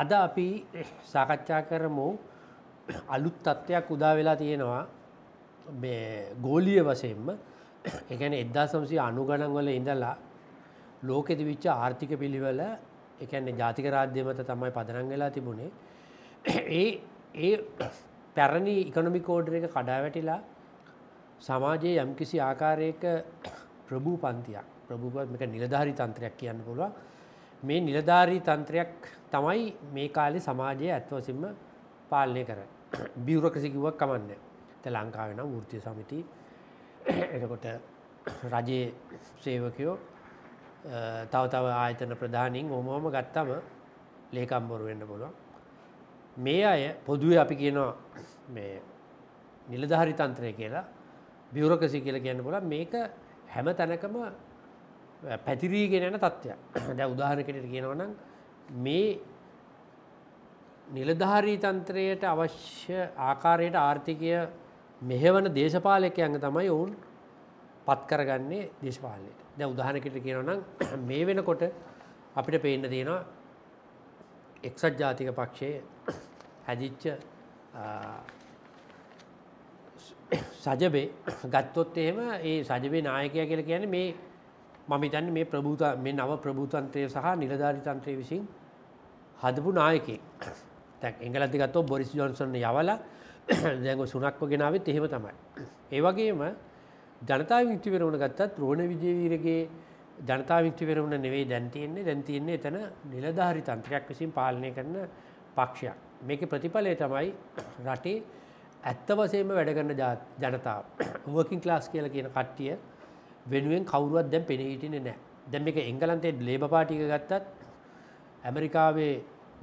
අද අපි සාකච්ඡා කරමු අලුත් තත්ත්වයක් උදා වෙලා තියෙනවා මේ ගෝලිය වසයෙන්ම එකන එදදා සම්සය අනුගණන්වල ඉඳලා ලෝකෙති විච්ච ආර්ථික පිළිවල එකන්නේ ජාතික රාධ්‍යමත තමයි පදරං වෙලා තිබුණේ ඒ ඒ පැරණි ඉකනොමි කෝඩර එක කඩාවැටිලා සමාජයේ යම්කිසි ආකාරයක ප්‍රභූ පන්තියක් ප්‍රභූ එක නිලධාරි තන්ත්‍රයක් කියන්න පුළුව මේ නිලධාරී තන්ත්‍රයක් තමයි මේ කාලේ සමාජයේ ඇත්වසින්ම පාලනය කර බියවරකසිකිවක් කමන්න ත ලංකාවෙන ෘතිය සමිති එනකොට රජයේ සේවකයෝ තවතව ආයතන ප්‍රධානින් ඔොමෝම ගත්තම ලේකම්බොරු වෙන්න පුළුවන් මේ අය පොදුව අපි කියනවා මේ නිලධහරි තන්ත්‍රය කියලා බියවරකසි කියල කියන්න පුල මේක හැම තැනකම පැතිරීගෙන යන තත්ත්වය දැ උදාහන කෙනට කියනවනම් මේ නිලධාරී තන්ත්‍රයට අවශ්‍ය ආකාරයට ආර්ථිකය මෙහෙවන දේශපාලකයන්ග තමයි ඔවුන් පත් කරගන්නේ දේශපාලනයට දැ උදාහනකට කියනනම් මේ වෙනකොට අපිට පේන්න තියෙනවා එක්සත් ජාතික පක්ෂයේ හැදිච්ච සජබේ ගත්තොත් එහෙම ඒ සජබේ නායකය කියල කියන්නේ මේ මම ඉතන්න මේ ප්‍රභූත මේ නව ප්‍රභූතන්ත්‍රය සහ නිලධාරිතන්ත්‍රය විසින් හදපු නායකේ තැක් එංගලතිගත්තෝ බොරිස් ජොන්සන් යවල දැඟ සුනක්ව ගෙනාවත් එහෙම තමයි. ඒවගේම ජනතා වික්තිවරවන ගත්තත් රෝණ විජයවීරගේ ජනතා වික්තිවරවන නෙවෙයි දැන්තියෙන්නේ දැන්තියෙන්නේ එතන නිලධාරි තන්ත්‍රයක් විසින් පාලනය කරන පක්ෂයක්. මේක ප්‍රතිඵලය තමයි රටේ ඇත්ත වසේම වැඩගන්න ජනතාව වර්කින් ක්ලාස් කියල කියන කට්ටිය වෙනුවෙන් කවුරුවත් දැන් පෙනහිටින නෑ දැම් එක එංගලන්තේ ලේබ පාටික ගත්තත් ඇමරිකාවේ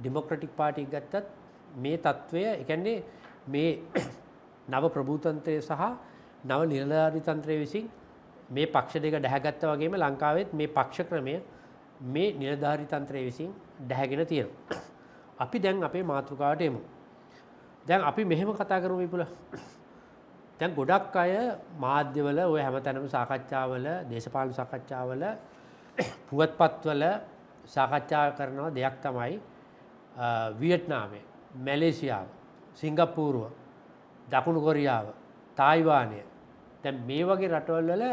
ඩිමොක්‍රටික් පාටික් ගත්තත් මේ තත්ත්වය එකන්නේ මේ නව ප්‍රභූතන්ත්‍රය සහ නව නිලධාරිතන්ත්‍රය විසින් මේ පක්ෂ දෙක ඩැහැගත්ත වගේම ලංකාවෙත් මේ පක්ෂ ක්‍රමය මේ නිලධාරිතන්ත්‍රය විසින් ඩැහැගෙන තියෙන. අපි දැන් අපේ මාතෘකාවට එමු. දැන් අපි මෙහෙම කතා කරමු විපුල දැන් ගොඩක් අය මාධ්‍යවල ඔය හැමතැනම සාකච්ඡාවල දේශපාලන සාකච්ඡාවල පුවත්පත්වල සාකච්ඡා කරනවා දෙයක් තමයි වියට්නාමය මැලේසියාව සිංගප්පූරුව දකුණු කොරියාව තායිවානය තැන් මේ වගේ රටවල්වල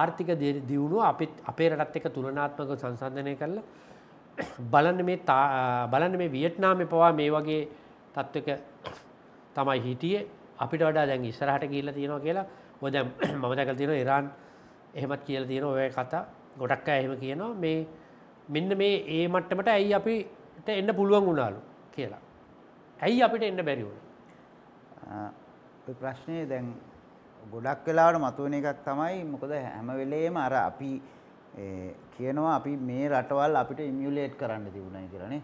ආර්ථික දියුණු අපිත් අපේ රටත් එක තුළනාත්මක සංසන්ධනය කරල බලන්න මේ බලන්න මේ වියට්නාමය පවා මේ වගේ තත්ත්වක තමයි හිටියේ අපිට වඩා දැන් ඉස්සරහට ගිහිල්ලා තියෙනවා කියලා ඔය දැන් මම දැකලා තියෙනවා ඉරාන් එහෙමත් කියලා තියෙනවා ඔය කතා ගොඩක් අය එහෙම කියනවා මේ මෙන්න මේ ඒ මට්ටමට ඇයි අපිට එන්න පුළුවන් වුණාලු කියලා. ඇයි අපිට එන්න බැරි වුණේ? ඔය ප්‍රශ්නේ දැන් ගොඩක් වෙලාවට මතුවෙන එකක් තමයි මොකද හැම වෙලේම අර අපි කියනවා අපි මේ රටවල් අපිට ඉමියුලේට් කරන්න තිබුණයි කියලා නේ.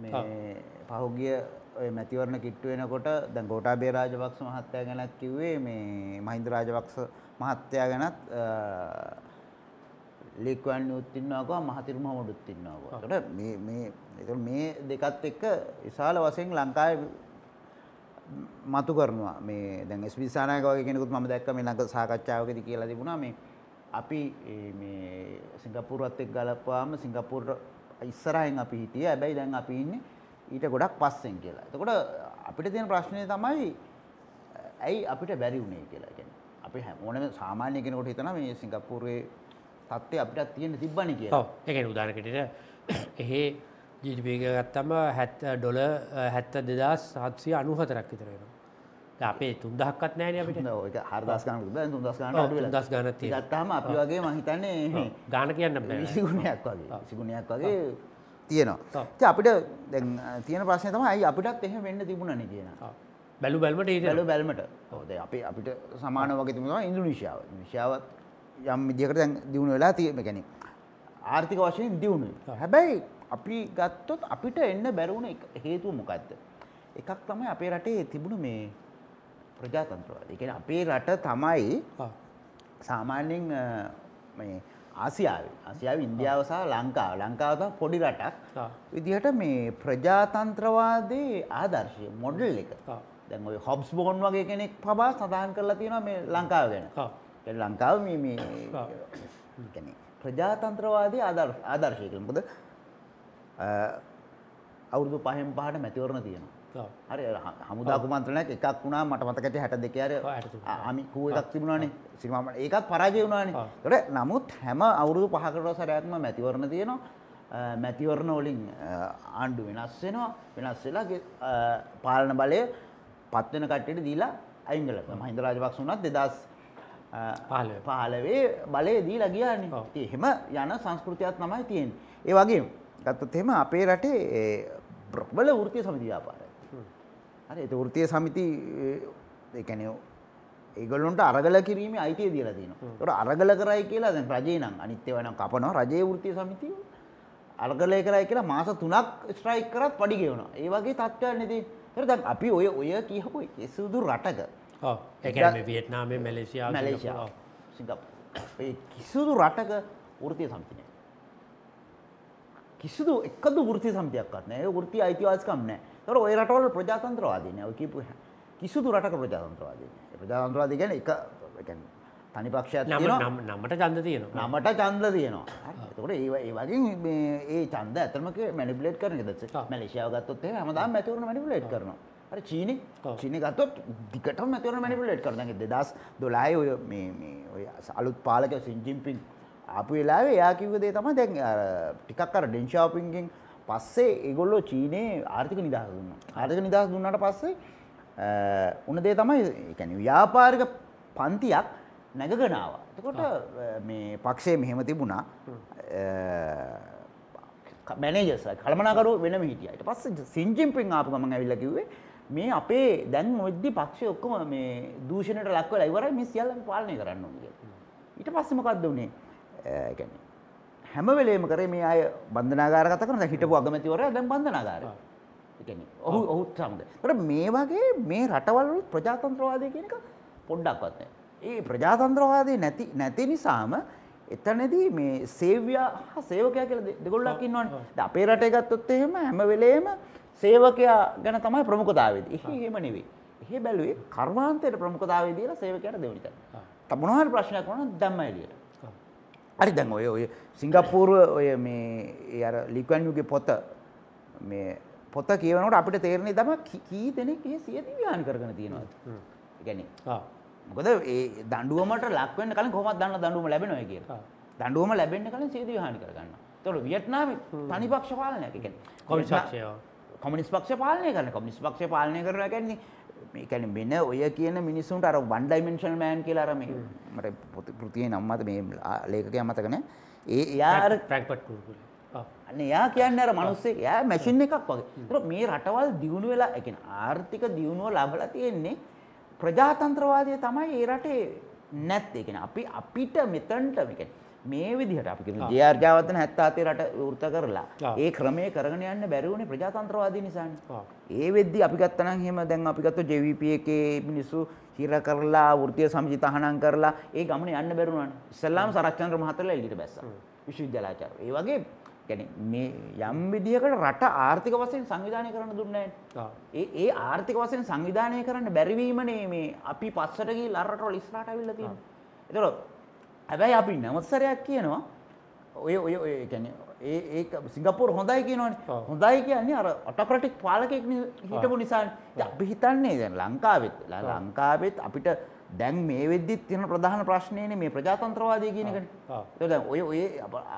මේ පහුගිය ඔය මැතිවරණ කිට්ටු වෙනකොට දැන් ගෝඨාභය රාජපක්ෂ මහත්තයා ගැනත් කිව්වේ මේ මහින්ද රාජපක්ෂ මහත්තයා ගැනත් ලීක්වන් යුත් ඉන්නවකෝ මහතිරු මහමුඩුත් ඉන්නවකෝ. ඒකට මේ මේ ඒතකොට මේ දෙකත් එක්ක විශාල වශයෙන් ලංකාවේ මතු කරනවා මේ දැන් එස්.බි. සානායක වගේ කෙනෙකුත් මම දැක්ක මේ ළඟ සාකච්ඡාවකදී කියලා තිබුණා මේ අපි මේ සිංගප්පූරුවත් එක්ක ගලපුවාම සිංගප්පූරුවට ඉස්සරහින් අපි හිටියේ. හැබැයි දැන් අපි ඉන්නේ ඊට ගොඩක් පස්සෙන් කියලා. එතකොට අපිට තියෙන ප්‍රශ්නේ තමයි ඇයි අපිට බැරි වුණේ කියලා. කියන්නේ අපි ඕනම සාමාන්‍ය කෙනෙකුට හිතනවා මේ සිංගප්පූරුවේ තත්ත්වය අපිට තියෙන්න තිබ්බනේ කියලා. ඔව්. ඒ කියන්නේ උදාහරණයකට එහෙ GDP එක ගත්තම 70 ඩොලර් 72794ක් විතර වෙනවා. අපේ තුන්දහක්වත් නෑන අපිට හරදස් ගන බ තුන්දස් ගන දස් ගන ගත්තාම අපි වගේ මහිතන්නේ ගාන කියන්න සිගුණයක් වගේ සිගුණයක් වගේ තියෙනවා අපිට තියෙන ප්‍රශ්න තමයි අපිටත් එහෙම වෙන්න තිබුණන කියන බැලු බැල්මට බැලු බැල්මට හෝද අපි අපිට සමාන වගේ තිබුණවා ඉන්දුනිශාව නිශාවත් යම් විදිකට දැන් දියුණු වෙලා තියෙන ගැන ආර්ථික වශයෙන් දියුණු හැබැයි අපි ගත්තොත් අපිට එන්න බැරවුණ හේතුව මොකක්ද එකක් තමයි අපේ රටේ තිබුණු මේ ප්‍රජාතන්ත්‍රවාද එකන අපේ රට තමයි සාමාන්‍යෙන් ආසියාවේ ආසියාව ඉන්දියාව සහ ලංකාව ලංකාව තම පොඩි රටක් විදිහට මේ ප්‍රජාතන්ත්‍රවාදී ආදර්ශය මොඩල් එක දැන් ඔය හොබ්ස් බෝන් වගේ කෙනෙක් පබා සඳහන් කරලා තියෙනවා මේ ලංකාව ගැන. ඒ ලංකාව මේ මේ කියන්නේ ප්‍රජාතන්ත්‍රවාදී ආදර්ශය කියලා. මොකද අවුරුදු 5න් 5ට මැතිවරණ තියෙනවා. හරි හමුදා කුමන්ත්‍රණයක් එකක් වුණා මට මතකද 62 අර අමිකු එකක් තිබුණානේ සිනමාවට ඒකත් පරාජය වුණානේ ඒකට නමුත් හැම අවුරුදු පහකට සැරයක්ම මැතිවරණ තියෙනවා මැතිවරණ වලින් ආණ්ඩු වෙනස් වෙනවා වෙනස් වෙලා පාලන බලය පත් වෙන කට්ටියට දීලා අයින් කරලා මහින්ද රාජපක්ෂ වුණත් 2000 පහලවේ බලය දී ලගියාන එහෙම යන සංස්කෘතියක් නමයි තියෙන්. ඒ වගේ ගත්තත් එහෙම අපේ රටේ ප්‍රබල ෘතිය සමති්‍යාපාර. හරි ඒ වෘත්තීය සමිති ඒ කියන්නේ ඒගොල්ලොන්ට අරගල කිරීමේ අයිතිය දීලා තියෙනවා. ඒකට අරගල කරයි කියලා දැන් රජේ නම් අනිත් ඒවා නම් කපනවා. රජේ වෘත්තීය සමිතිය අරගලය කරයි කියලා මාස 3ක් ස්ට්‍රයික් කරත් පඩි ගෙවනවා. ඒ වගේ තත්ත්වයන් ඉතින් ඒකට දැන් අපි ඔය ඔය කියහපු සුදු රටක. ඔව්. ඒ කියන්නේ වියට්නාමයේ මැලේසියාව මැලේසියාව සිංගප්පූර ඒ කිසිදු රටක වෘත්තීය සමිතිය නැහැ. කිසිදු එකදු වෘත්තීය සමිතියක්වත් නැහැ. ඒ වෘත්තීය අයිතිවාසිකම් නැහැ. ඒතකොට ওই රටවල ප්‍රජාතන්ත්‍රවාදීනේ. ඔය කියපු කිසිදු රටක ප්‍රජාතන්ත්‍රවාදීනේ. ප්‍රජාතන්ත්‍රවාදී කියන්නේ එක කියන්නේ තනි පක්ෂයක් තියෙනවා. නමට ඡන්ද තියෙනවා. නමට ඡන්ද තියෙනවා. එතකොට ඒ ඒ වගේ මේ ඒ ඡන්ද ඇත්තම මැනිපියුලේට් කරන එකද? මැලේසියාව ගත්තොත් එහෙම හැමදාම මැතිවරණ මැනිපියුලේට් කරනවා. අර චීනේ චීනේ ගත්තොත් දිගටම මැතිවරණ මැනිපියුලේට් කරනවා. දැන් 2012 ඔය මේ මේ ඔය අලුත් පාලක සින්ජින්පින් ආපු වෙලාවේ එයා කිව්ව දේ තමයි දැන් අර ටිකක් අර ඩෙන් ෂාපින්ගෙන් පස්සේ ඒගොල්ලෝ චීනයේ ආර්ථික නිදහස දුන්නා. ආර්ථික නිදහස දුන්නාට පස්සේ උන දේ තමයි ඒ කියන්නේ ව්‍යාපාරික පන්තියක් නැගගෙන ආවා. එතකොට මේ පක්ෂයේ මෙහෙම තිබුණා මැනේජර්ස් කළමනාකරුවෝ වෙනම හිටියා. ඊට පස්සේ සින්ජින් පින් ආපු ගමන් ඇවිල්ලා කිව්වේ මේ අපේ දැන් මොද්දි පක්ෂය ඔක්කොම මේ දූෂණයට ලක් වෙලා ඉවරයි මේ සියල්ලම පාලනය කරන්න ඕනේ කියලා. ඊට පස්සේ මොකද්ද උනේ? ඒ කියන්නේ හැමවෙලේම කරේ මේ අය බන්ධනාගාර කතා කරන හිටපු අගමැතිවරයා දැන් බන්ධනාගාර. ඔහු ඔහුත් සමග. ඒකට මේ වගේ මේ රටවල් වල ප්‍රජාතන්ත්‍රවාදය කියන එක පොඩ්ඩක්වත් නැහැ. ඒ ප්‍රජාතන්ත්‍රවාදය නැති නැති නිසාම එතනදී මේ සේවයා හා සේවකයා කියලා දෙගොල්ලක් ඉන්නවනේ. දැන් අපේ රටේ ගත්තොත් එහෙම හැම වෙලේම සේවකයා ගැන තමයි ප්‍රමුඛතාවයේදී. එහි එහෙම නෙවෙයි. එහි බැලුවේ කර්මාන්තයේ ප්‍රමුඛතාවය දීලා සේවකයාට දෙවනි තැන. තමුණහරි ප්‍රශ්නයක් වුණා නම් දැම්මයි එළියට. හරි දැන් ඔය ඔය සිංගප්පූරුව ඔය මේ අර ලිකන්යුගේ පොත මේ පොත කියවනට අපිට තේරණය තම කී දෙනෙක් සියති විහන් කරන තියෙනවත් ගැන මොකද ඒ දඩුවමට ලක්වන්න කල කොමත් දන්න දඩුවම ලැබෙනොය කිය දඩුවම ලැබෙන්න්න කලින් සේති විහන් කරගන්න තොර වියට්නාම තනි පක්ෂ පාලනය කොමිස් පක්ෂය කොමිස් පක්ෂ පාලනය කරන කොමිස් පක්ෂ පාලනය කරන ගැන්නේ මේ කියන්නේ වෙන ඔය කියන මිනිස්සුන්ට අර වන් ඩයිමෙන්ෂනල් මෑන් කියලා අර මේ මට පෘථිවියේ නම මත මේ ලේඛකයා මතක නෑ. ඒ එයා අර ෆ්‍රැන්ක්ෆර්ට් කුරුකුල. අනේ එයා කියන්නේ අර මිනිස්සේ එයා මැෂින් එකක් වගේ. ඒතර මේ රටවල් දියුණු වෙලා ඒ කියන්නේ ආර්ථික දියුණුව ලැබලා තියෙන්නේ ප්‍රජාතන්ත්‍රවාදය තමයි ඒ රටේ නැත්තේ. ඒ කියන්නේ අපි අපිට මෙතනට මේ කියන්නේ මේ විදිහට අපි කියන ජයාර්ජාවතන 77 රට වෘත කරලා ඒ ක්‍රමයේ කරගෙන යන්න බැරි වුණේ ප්‍රජාතන්ත්‍රවාදී නිසානේ. ඒ වෙද්දි අපි ගත්තා නම් එහෙම දැන් අපි ගත්ත JVP එකේ මිනිස්සු හිර කරලා වෘත්තීය සමිති තහනම් කරලා ඒ ගමන යන්න බැරි වුණානේ. ඉස්සල්ලාම සරච්චන්ද්‍ර මහත්තයලා එළියට බැස්සා. විශ්වවිද්‍යාලාචාර්ය. ඒ වගේ يعني මේ යම් විදිහකට රට ආර්ථික වශයෙන් සංවිධානය කරන්න දුන්නේ ඒ ඒ ආර්ථික වශයෙන් සංවිධානය කරන්න බැරි වීමනේ මේ අපි පස්සට ගිහිල්ලා රටවල ඉස්සරහට අවිල්ල තියෙන්නේ. ඒතකොට හැබැයි අපි නැවත්සරයක් කියනවා ඔය ඔය ඔය ගැන ඒ සිංගපපුර හොඳයි කියනවන හොඳයි කියන්නේ අර ඔටක්‍රටික් පාලකෙක් හිටපු නිසාන් අපි හිතන්නේ දැන් ලංකාවෙත් ලංකාවෙත් අපිට දැන් මේ වෙද්දිත් තියෙන ප්‍රධාන ප්‍රශ්නයනේ මේ ප්‍රජාතන්ත්‍රවාදය කියන එකට. දැන් ඔය ඔය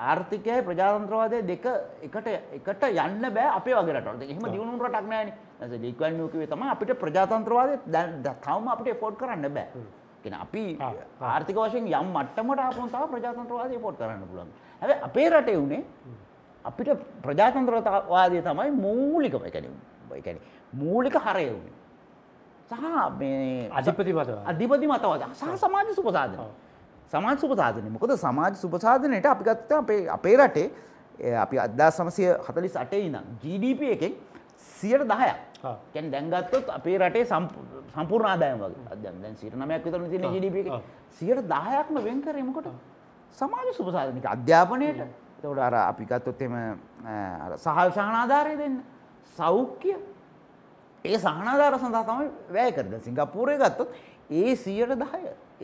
ආර්ථිකයයි ප්‍රජාතන්ත්‍රවාදය දෙක එකට එකට යන්න බෑ අපේ වගේ රටවල. එහෙම දියුණු රටක් නෑනේ. ලික්වන් නියු කිව්වේ තමයි අපිට ප්‍රජාතන්ත්‍රවාදය දැන් තවම අපිට එෆෝඩ් කරන්න බෑ. කෙන අපි ආර්ථික වශයෙන් යම් මට්ටමට ආපුවම තමයි ප්‍රජාතන්ත්‍රවාදය පොට් කරන්න පුළුවන්. හැබැයි අපේ රටේ උනේ අපිට ප්‍රජාතන්ත්‍රවාදය තමයි මූලිකම ඒ කියන්නේ ඒ කියන්නේ මූලික හරය උනේ. සහ මේ අධිපති මතවාද. අධිපති මතවාද සහ සමාජ සුපසාධන. සමාජ සුපසාධනය. මොකද සමාජ සුපසාධනයට අපි ගත්තා අපේ අපේ රටේ අපි 1948 ඉඳන් GDP එකෙන් සියට දහයක් කැන් දැන්ගත්තොත් අපේ රටේ සම්පූර්ණආදායම වගේ අදැන් දැන් සිට නමයක් විතර තින ජිඩිපි සියට දාහයක්ම වෙන් කරමකොට සමාජ සුපසාධනික අධ්‍යාපනයට තවට අර අපිගත්තොත් එම සහල් සහනාධාරය දෙන්න සෞඛ්‍ය ඒ සහනාධාර සඳහා තමයි වැය කරද සිංගපූරය ගත්තොත් ඒ සියට දහය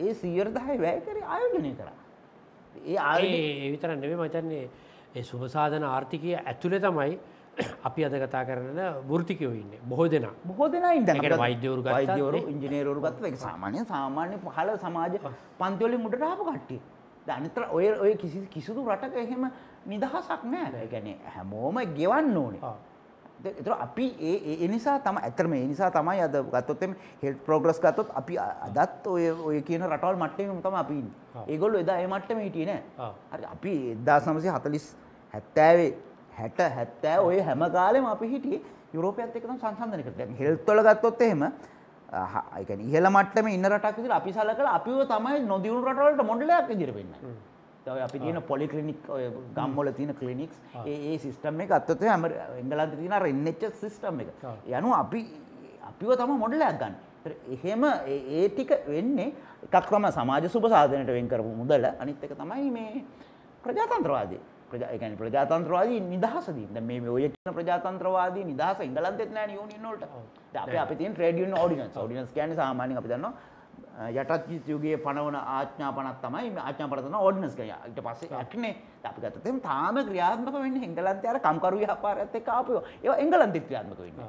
ඒ සියර දහය වැය කර ආයෝජනය කර ඒ ආ විතර නෙවේ මචන්නේ ඒ සුපසාධන ආර්ථිකය ඇතුළෙ තමයි අපි අද කතා කරන ෘතිකයෝ ඉන්න බොහෝ දෙනා බොහෝ දෙනා ඉන්න වෛද්‍යවරු වෛද්‍යවරු ඉංජිනේරවරු ගත්ත එක සාමාන්‍ය සාමාන්‍ය පහළ සමාජ පන්තිවලින් මුඩට ආපු කට්ටිය. අනිතර ඔය ඔය කිසි කිසිදු රටක එහෙම නිදහසක් නෑ. ඒ කියන්නේ හැමෝම ගෙවන්න ඕනේ. එතර අපි ඒ එනිසා තම ඇතරම එනිසා තමයි අද ගත්තොත් හෙල් ප්‍රෝග්‍රස් ගත්තොත් අපි අදත් ඔය ඔය කියන රටවල් මට්ටම තම අපි ඒගොල්ලෝ එදා ඒ මට්ටම හිටියේ නෑ. හරි අපි 1940 70 හැට හැත්තෑ ඔය හැම කාලෙම අපි හිටිය යුරෝපයත් එකම සංසන්ධන කරට හෙල්තොල ගත්තොත් එහෙම ඉහල මටම ඉන්න රටක් විදිර අපි සලකල අපිව තමයි නොදියුණු රටවලට මොඩලයක් ඉදිරවෙන්න තව අපි තියෙන පොලිකලිනික් ඔය ගම්මොල තියෙන කලිනික්ස් ඒ සිිස්ටම් එක අත්තොතේ හම එංගලන්ත තින රෙන්නෙච්ච සිිස්ටම් එක යනු අපි අපිව තම මොඩලයක් ගන්න එහෙම ඒ ටික වෙන්නේ එකක්‍රම සමාජ සුප සාධනයට වෙන් කරපු මුදල අනිත් එක තමයි මේ ප්‍රජාතන්ත්‍රවාදී ප්‍රජා ඒ කියන්නේ ප්‍රජාතන්ත්‍රවාදී නිදහසදී. දැන් මේ ඔය කියන ප්‍රජාතන්ත්‍රවාදී නිදහස ඉංගලන්තෙත් නැහැ යුනියන් වලට. දැන් අපි අපි තියෙන ට්‍රේඩ් යුනියන් ඕඩිනන්ස්. ඕඩිනන්ස් කියන්නේ සාමාන්‍යයෙන් අපි දන්නවා යටත් යුගයේ පනවන ආඥා පනක් තමයි මේ ආඥා පන තමයි ඕඩිනන්ස් කියන්නේ. ඊට පස්සේ ඇක්නේ අපි ගත්තත් එම් තාම ක්‍රියාත්මක වෙන්නේ ඉංගලන්තයේ අර කම්කරු ව්‍යාපාරයත් එක්ක ආපු ඒවා. ඒවා ඉංගලන්තෙත් ක්‍රියාත්මක වෙන්නේ.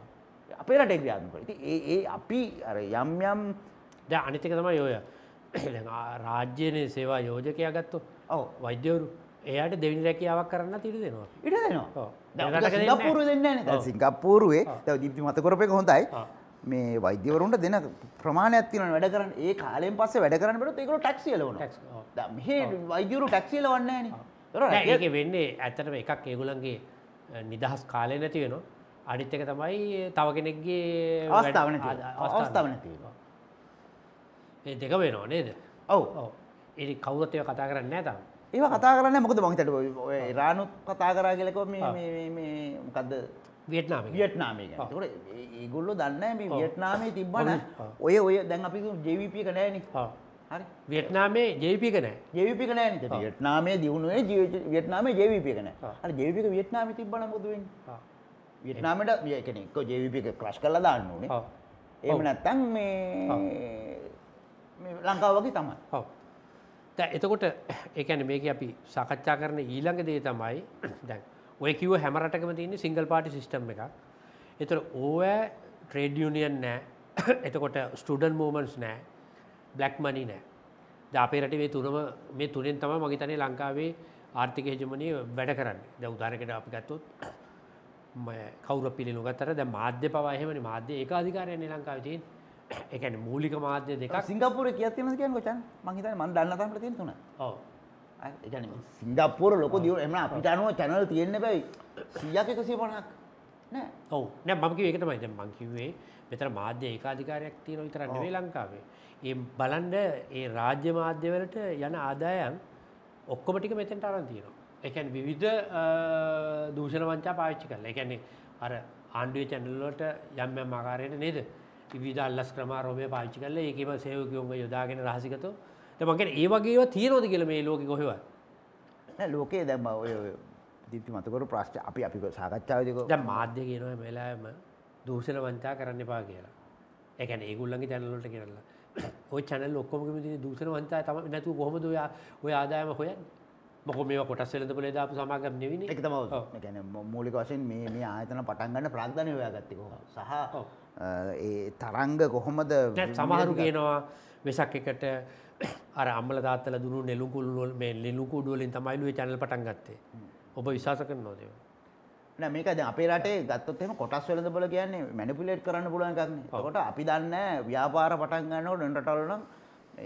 අපේ රටේ ක්‍රියාත්මක වෙන්නේ. ඉතින් ඒ ඒ අපි අර යම් යම් දැන් අනිත් එක තමයි ඔය රාජ්‍යයේ සේවා යෝජකයා ගත්තොත් ඔව් වෛද්‍යවරු එයට දෙවිනි රැකියාවක් කරන්න තිරි දෙනවා ඉට දෙනවා පුර දෙන්න සිංගප්පූරුවේ දිප්ති මතකොරපය හොඳයි මේ වෛද්‍යවරුන්ට දෙන ප්‍රමාණයක් තින වැඩ කරන්න ඒ කාලෙන් පස්සේ වැඩ කරන්නට ඒකු ටක්සිියලවන වෛදරු ටක්සිියල වන්නේන ඒක වෙන්නේ ඇතටම එකක් ඒගුලන්ගේ නිදහස් කාලය නැති වෙන අනිත් එක තමයි තව කෙනෙක්ගේ අවස්ථාවන අවස්ථාවන ඒ දෙක වෙනවා නේද ඔව ඒ කවුරත්ය කතා කරන්න ඇතම් ඒව කතා කරන්න මොකද මහිතට රානුත් කතා කරා කියලකව මොකක්ද වියට්නාම වියට්නාමේ ඒගොල්ලො දන්න වියට්නාමේ තිබ්බන ඔය ඔය දැන් අපි ජවිපිය කනෑන හරි වියට්නාමේ ජවිපි කන ජවිපි කනෑ වියට්නාමේ දියුණුවේ වියට්නාමේ ජවිපිය කන ජවිපික වියට්නාම තිබ්බන පුදුවෙන් වියට්නාමට වියකෙනෙක්ක ජවිපික ක්‍රශ් කල දාන්න ඕනේ එම නැත්තන් මේ ලංකාවගේ තමයි දැ එතකොට ඒන මේක අපි සාකච්ඡා කරන ඊළඟ දේ තමයි දැන් ඔය කිව හැමරටකම තියන්නේ සිංගල් පාටි සිිස්ටම් එක එතර ඕෑ ට්‍රේඩ ියනියන් නෑ එතකොට ස්ටඩන් මෝමන්ස් නෑ බ්ලක් මනි නෑ දාපේ රට මේ තුනම මේ තුනෙන් තම මගේතනේ ලංකාවේ ආර්ථික හෙජමනය වැඩ කරන්න ද උදාරකට අපි ගත්තුත් කවුර පිළි නොගත්තර ද මාධ්‍ය පවාහෙමනි මාධ්‍ය ඒ අධිකාරයන්නේ ලංකාවතිී එකන මූලික මාධ්‍ය දෙක සිංගපුර කියතින කිය කොචන් මහිතන මන් දන්නතට තිය තුන සිංගපපුර ලොක දියුණ එම අපිටනුව චැනල් තියෙන්න බැයි සියක එකසේ පනක් නෑ ඔව නෑ මකි ඒකට මයිත මංකිවේ මෙතර මාධ්‍ය ඒකාධිකාරයක් තියෙන විතරන්න වේ ලංකාවේ ඒ බලන්ඩ ඒ රාජ්‍ය මාධ්‍යවලට යන ආදායන් ඔක්කොමටික මෙතෙන්ට අරන් තියෙනවා එකැන් විවිධ දූෂණ වංචා පාවිච්චි කරලා එකන්නේ අර ආණ්ඩුව චැනල්ලට යම්ම මකාරයට නේද විධ අල්ලස් ක්‍රමාරෝමය පාච්චි කල්ල ඒකම සයෝකයෝම යොදාගෙන රහසිකතෝ මගේ ඒ වගේ තියනෝද කියල මේ ලෝක කොහෙව ලෝකයේ දැම්ම ඔය දිති මතකරු ප්‍රශ්ට අපි අපි සාකච්ඡාවදක ද මාධ්‍ය කියනව වෙලාම දූෂණ වංචා කරන්න එපා කියලා එකැන ඒගුල්ලගේ චැනලට කරලා ඔය චැනල් ලොක්කොම ති දූෂණ වන්තා තම නැතු කොමද ඔයා ඔය ආදායම හොය මොක මේ කොටස් වෙලද පොල දාපු සමාගම් නෙවනි එකතම ගැන මූලික වශයෙන් මේ ආයතන පටන්ගන්න ප්‍රාග්ධනය ඔයා ගත්තකෝ සහ ඒ තරංග කොහොමද සමහරු කියනවා වෙසක් එකට අර අම්ල දාත්තල දුනු නෙලුකුල්ලොල් මේ ලෙලුකුඩුවලින් තමයිලුවේ චැනල් පටන් ගත්තේ ඔබ විශාස කර නොදව මේකද අපේ රටේ ගත්තොත්ම කොටස් වෙලඳ බල කියන්නේ මැනිපිලේට් කරන්න පුළුවන් කරන්නේ කොට අපි දන්න ව්‍යාපාර පටන් ගන්නකොට ඩොන්ටටල්නම්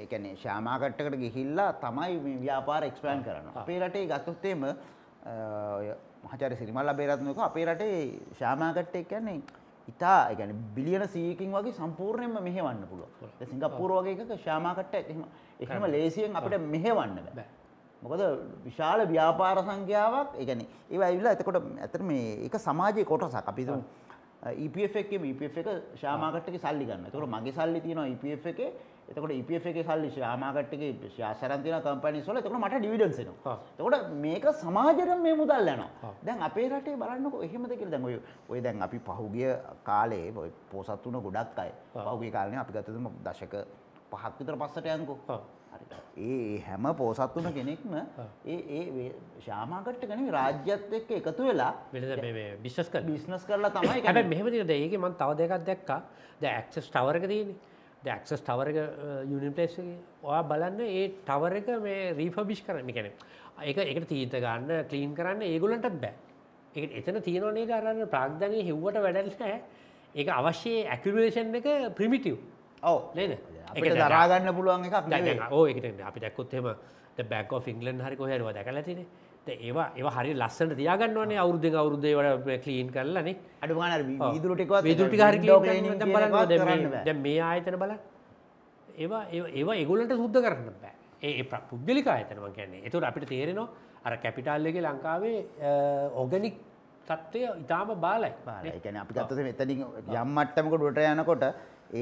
ඒකනේ ශාමාකට්ටකට ගිහිල්ලා තමයි ව්‍යාපාර එක්ස්පෑන් කරන්න අපේ රටේ ගත්තොත්තේම මහචාර සිරිමල් අබේරත්නක අපේ රටේ ශාමාකට්ටෙක් කියන්නේ ඉතා ගැන බිලියන සීකින් වගේ සම්පූර්ණයම මෙහෙවන්න පුළුව සිංගපූර වගේ එක ශාමාකට්ට එම එහම ලේසියෙන් අපට මෙහෙවන්න බෑ මොකද විශාල ව්‍යාපාර සංඛ්‍යාවක් එකන ඒ ඇවිල්ලා ඇතකොට ඇතර මේ e e එක සමාජය කොටසක් අපිතු EPF එක එක ශාමාකට්ටක සල්ලි ගන්න තුර මගේ සල්ලි තියෙනවා EPF එක එතකොට EPF එකේ කල්ලි ෂෙයා මාකට් එකේ ෂෙයාස් අරන් තියෙන කම්පැනිස් වල එතකොට මට ඩිවිඩන්ඩ්ස් එනවා. එතකොට මේක සමාජයට මේ මුදල් යනවා. දැන් අපේ රටේ බලන්නකෝ එහෙමද කියලා දැන් ඔය ඔය දැන් අපි පහුගිය කාලේ ඔය පෝසත් වුණ ගොඩක් අය පහුගිය කාලේ අපි ගත්තද දශක පහක් විතර පස්සට යන්කෝ. ඒ හැම පෝසත් වුණ කෙනෙක්ම ඒ ඒ ශාමාකට්ට කෙනෙක් රාජ්‍යත් එක්ක එකතු වෙලා බිස්නස් බිස්නස් කරලා තමයි හැබැයි මෙහෙම තියෙන ඒකේ මම තව දෙකක් දැක්කා දැන් ඇක්සස් ටවර් එක තියෙන්නේ ඩක්සස් ටවර එක යුනිපලේස් uh, ඔයා බලන්න ඒ ටවර එක මේ රීෆබිෂ් කරම කැන ඒක එකට තීත ගන්න කලීන් කරන්න ඒගොලන්ටත් බෑ එක එතන තියෙනවනේ කරන්න ප්‍රාග්ධනය හෙව්වට වැඩල්හැ ඒ අවශ්‍ය ඇකිලේෂන් එක ප්‍රමිටව් ඔව නේද අපට දරාගන්න පුළුවන් එකක් ඕ එකට අපි දැක්කොත්හෙම බැක් ෝ ෆිංගලන් හරි කොහැරවා දැකලා තිනේ ඒවා ඒ හරි ලස්සට තියාගන්නවන අවුද අවුරුදේ වට කලීන් කරලනේ අඩුමාන විදුරටක විදුරටි හරි මේ ආයතන බල ඒවා ඒවා ඒගොලන්ට සුද්ධ කරන්න බෑ ඒ පුද්ගලික ආයතනම ගැන්නේ එතුර අපිට තේරෙනවා අර කැපිටල්ලගේ ලංකාවේ ඕගනික් නායකත්වය ඉතාම බාලයි බාලයිකැන අපි ගත්තත මෙතනින් යම්මට්ටමකට ට යනකොට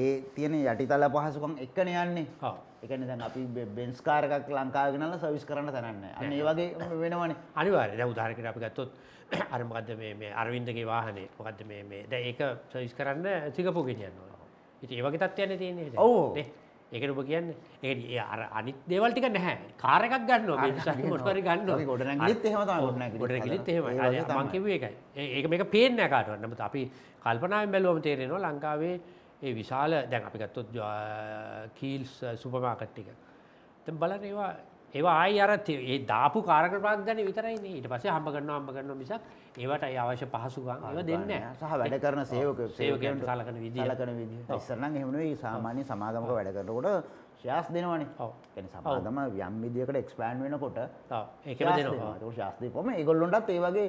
ඒ තියෙන යටිතල පහසුකම් එක්කන යන්නේ එකන දැන් අපි බෙන්ස්කාරකක් ලංකාගෙනල සවිස් කරන්න තැනන්න අන්න ඒ වගේ වෙනවන අනිවාර උදාහරකට අපි ගත්තොත් අරමකද මේ අරවින්දගේ වාහනේ මොකද මේ ද ඒක සවිස් කරන්න සිකපු ගෙනියන්නවා ඉති ඒවගේ තත්වයන්න තියන්නේ ඔවෝ ඒකට ඔබ කියන්න ඒ අර අනිත් දේවල් ටික නැහැ කාර එකක් ගන්න මොටරි ගන්න ගොඩ ගොඩ මංකිව එකයි ඒක මේක පේන්න කාටුව නමුත් අපි කල්පනාව බැලුවම තේරෙනවා ලංකාවේ ඒ විශාල දැන් අපිගත්තොත් කීල්ස් සුපමාකට්ටික තැම් බලන ඒවා ඒවා ආයි අර ඒ දාපු කාරකරපක් ගැන විතරයින්නේ ඊට පස්සේ හම්බ කරනවා හම්බ කරනවා මිසක් ඒවට ඒ අවශ්‍ය පහසුකම් ඒවා දෙන්නේ නැහැ. සහ වැඩ කරන සේවක සේවකයන්ට සලකන විදිය. සලකන විදිය. ඉස්සර නම් එහෙම නෙවෙයි සාමාන්‍ය සමාගමක වැඩ කරනකොට ශාස් දෙනවන කැන සමාගම යම් විදිකට එක්ස්පෑන් වෙනකොට ශාස්තය පොම ඒගොල්ලොන්ටත් ඒවගේ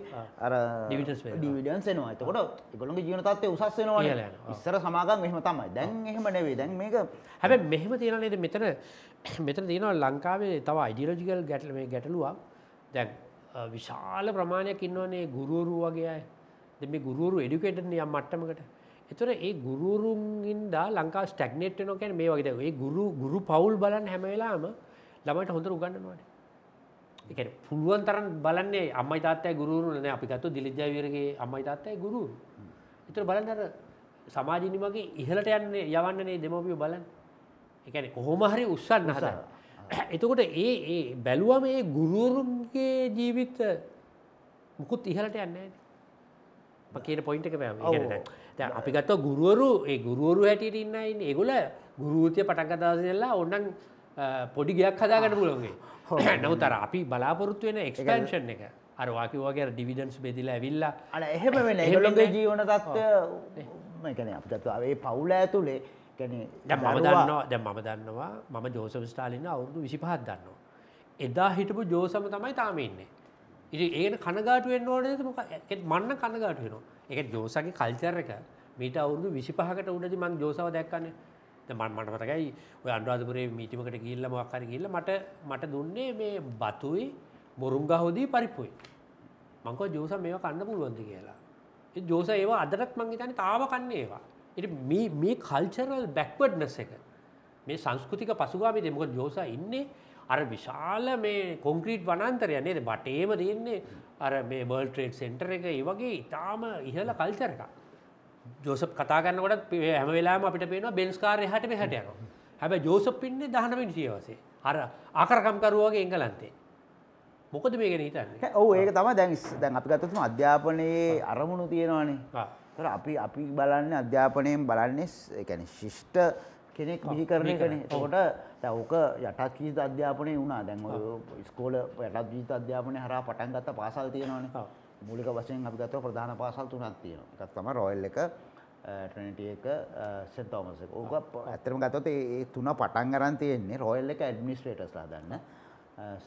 අර ඩිවිඩන් සනවා තකොට එකගොළොගේ ජීවනතත්ය උසස්සෙනවා ඉස්සර සමාගම් මෙහම තමයි දැන් එහෙම නැවේ දැන් මේක හැබ මෙහෙම තියෙනනේද මෙතන මෙතන තියෙනවා ලංකාවේ තව අයිඩියලෝජිකල් ගැටල මේ ගැටලුවක් දැන් විශාල ප්‍රමාණයක් ඉන්නවනේ ගුරුවරු වගේ අය දෙ මේ ගුරුවරු එඩිකේටන යම් මට්ටමකට එතුර ඒ ගුරුරුන්ගින්දා ලංකා ස්ටක්නෙට් නෝ කැන මේ වගේ ඒ ගුරු ගුරු පවුල් බලන් හැමවෙලාම ළමට හොඳර උගන්නනවාට එක පුළුවන් තරන් බලන්නේ අම්මයි තාත්තය ගුරුරුන අපිකත්තු දිලිජයවරගේ අම්මයි තාත්තයි ගුරු එතුර බලන්නර සමාජිනිමගේ ඉහලට යන්නේ යවන්නනේ දෙමපිය බලන් එකන කොහොම හරි උත්සන්න හර එතකොට ඒ බැලුවම ඒ ගුරුරුන්ගේ ජීවිත මුකුත් ඉහලට යන්නේ කියන පොයින්ට එක ගැන අපි ගත්ත ගුරුවරු ඒ ගුරුවරු හැටියට ඉන්නයින් ඒගොල ගුරුතිය පටන්ගදසල්ලා ඔන්නන් පොඩි ගයක් හදාගන්න පුළොන්ගේ නවතර අපි බලාපොරොත්තු වෙන එක්ෂන් එක අරවාකිවාගේ ඩිවිඩන්ස් බෙදිලා ඇවිල්ලා අන එහෙම වෙන ඒලොගේ ජීවන තත්වන අපේ පවුල ඇතුළේ මම දන්නවා දැ මම දන්නවා මම ජෝසම ස්ටාලින්න අවුරුදු විසිපහත් දන්නවා. එදා හිටපු ජෝසම තමයි තාම ඉන්නේ ඉ ඒන කනගාටුවෙන් ඕනද මන්න කනගාට වෙනවා එක ජෝසගේ කල්චරක මීට අවුදු විසි පහකට උඩදි මං ජෝසාව දැක්කන්නේ මන් මට පතකයි ඔය අන්ඩුවාදපුරේ මීටිමකට ගිල්ල මක්කර ගිල්ල මට මට දුන්නේ මේ බතුයි බොරුන්ගහෝදී පරිප්පුයි. මංකෝ ජෝස මේ කන්න පුළුවන්ද කියලා. ජෝස ඒවා අදරත් මං හිතන තාව කන්න ඒවා. ඉ මේ කල්චරල් බැක්වඩ්නස් එක මේ සංස්කෘතික පසුගාමිදේ මොක ජෝස ඉන්නේ අර විශාල මේ කොන්ක්‍රීට් වනන්තරය නේද බටේම දයන්නේ අර මේ බර්ල්ට්‍රේඩ් සෙන්ටර එක ඒ වගේ ඉතාම ඉහල කල්චර එක. ජෝසප් කතාගන්නකොට හැම වෙලාම අපිට පේනවා බෙන්ස්කාරය හට හට යනවා. හැබ ජෝසප් පින්නේ දහනමින් සියවසේ. අර අකරකම්කරුවගේ එංගලන්තේ. මොකද මේ ගැන හිතන්න ඔව ඒක තම දැන් දැන් අපි ගත්තතුම අධ්‍යාපනයේ අරමුණු තියෙනවානේ. අපි අපි බලන්න අධ්‍යාපනයෙන් බලන්නේ එකැන ශිෂ්ට කෙනෙක් බිහිකරණය කන තෝට දැවක යටත් ජීත අධ්‍යාපනය වුණා දැන් ස්කෝල යටත් ජීත අධ්‍යාපනය හර පටන් ගත්ත පාසල් තියෙනවන මුලික වශයෙන් අපි ගතව ප්‍රධාන පාසල් තුනක් තියෙන එකත් තම රොයල් එක ටනට එක සෙන්තෝමස ඕක ඇතරම ගතොත් ඒ තුන පටන් ගරන් තියෙන්නේ රොයල් එක ඇඩමිස්ට්‍රේටස් ලාදන්න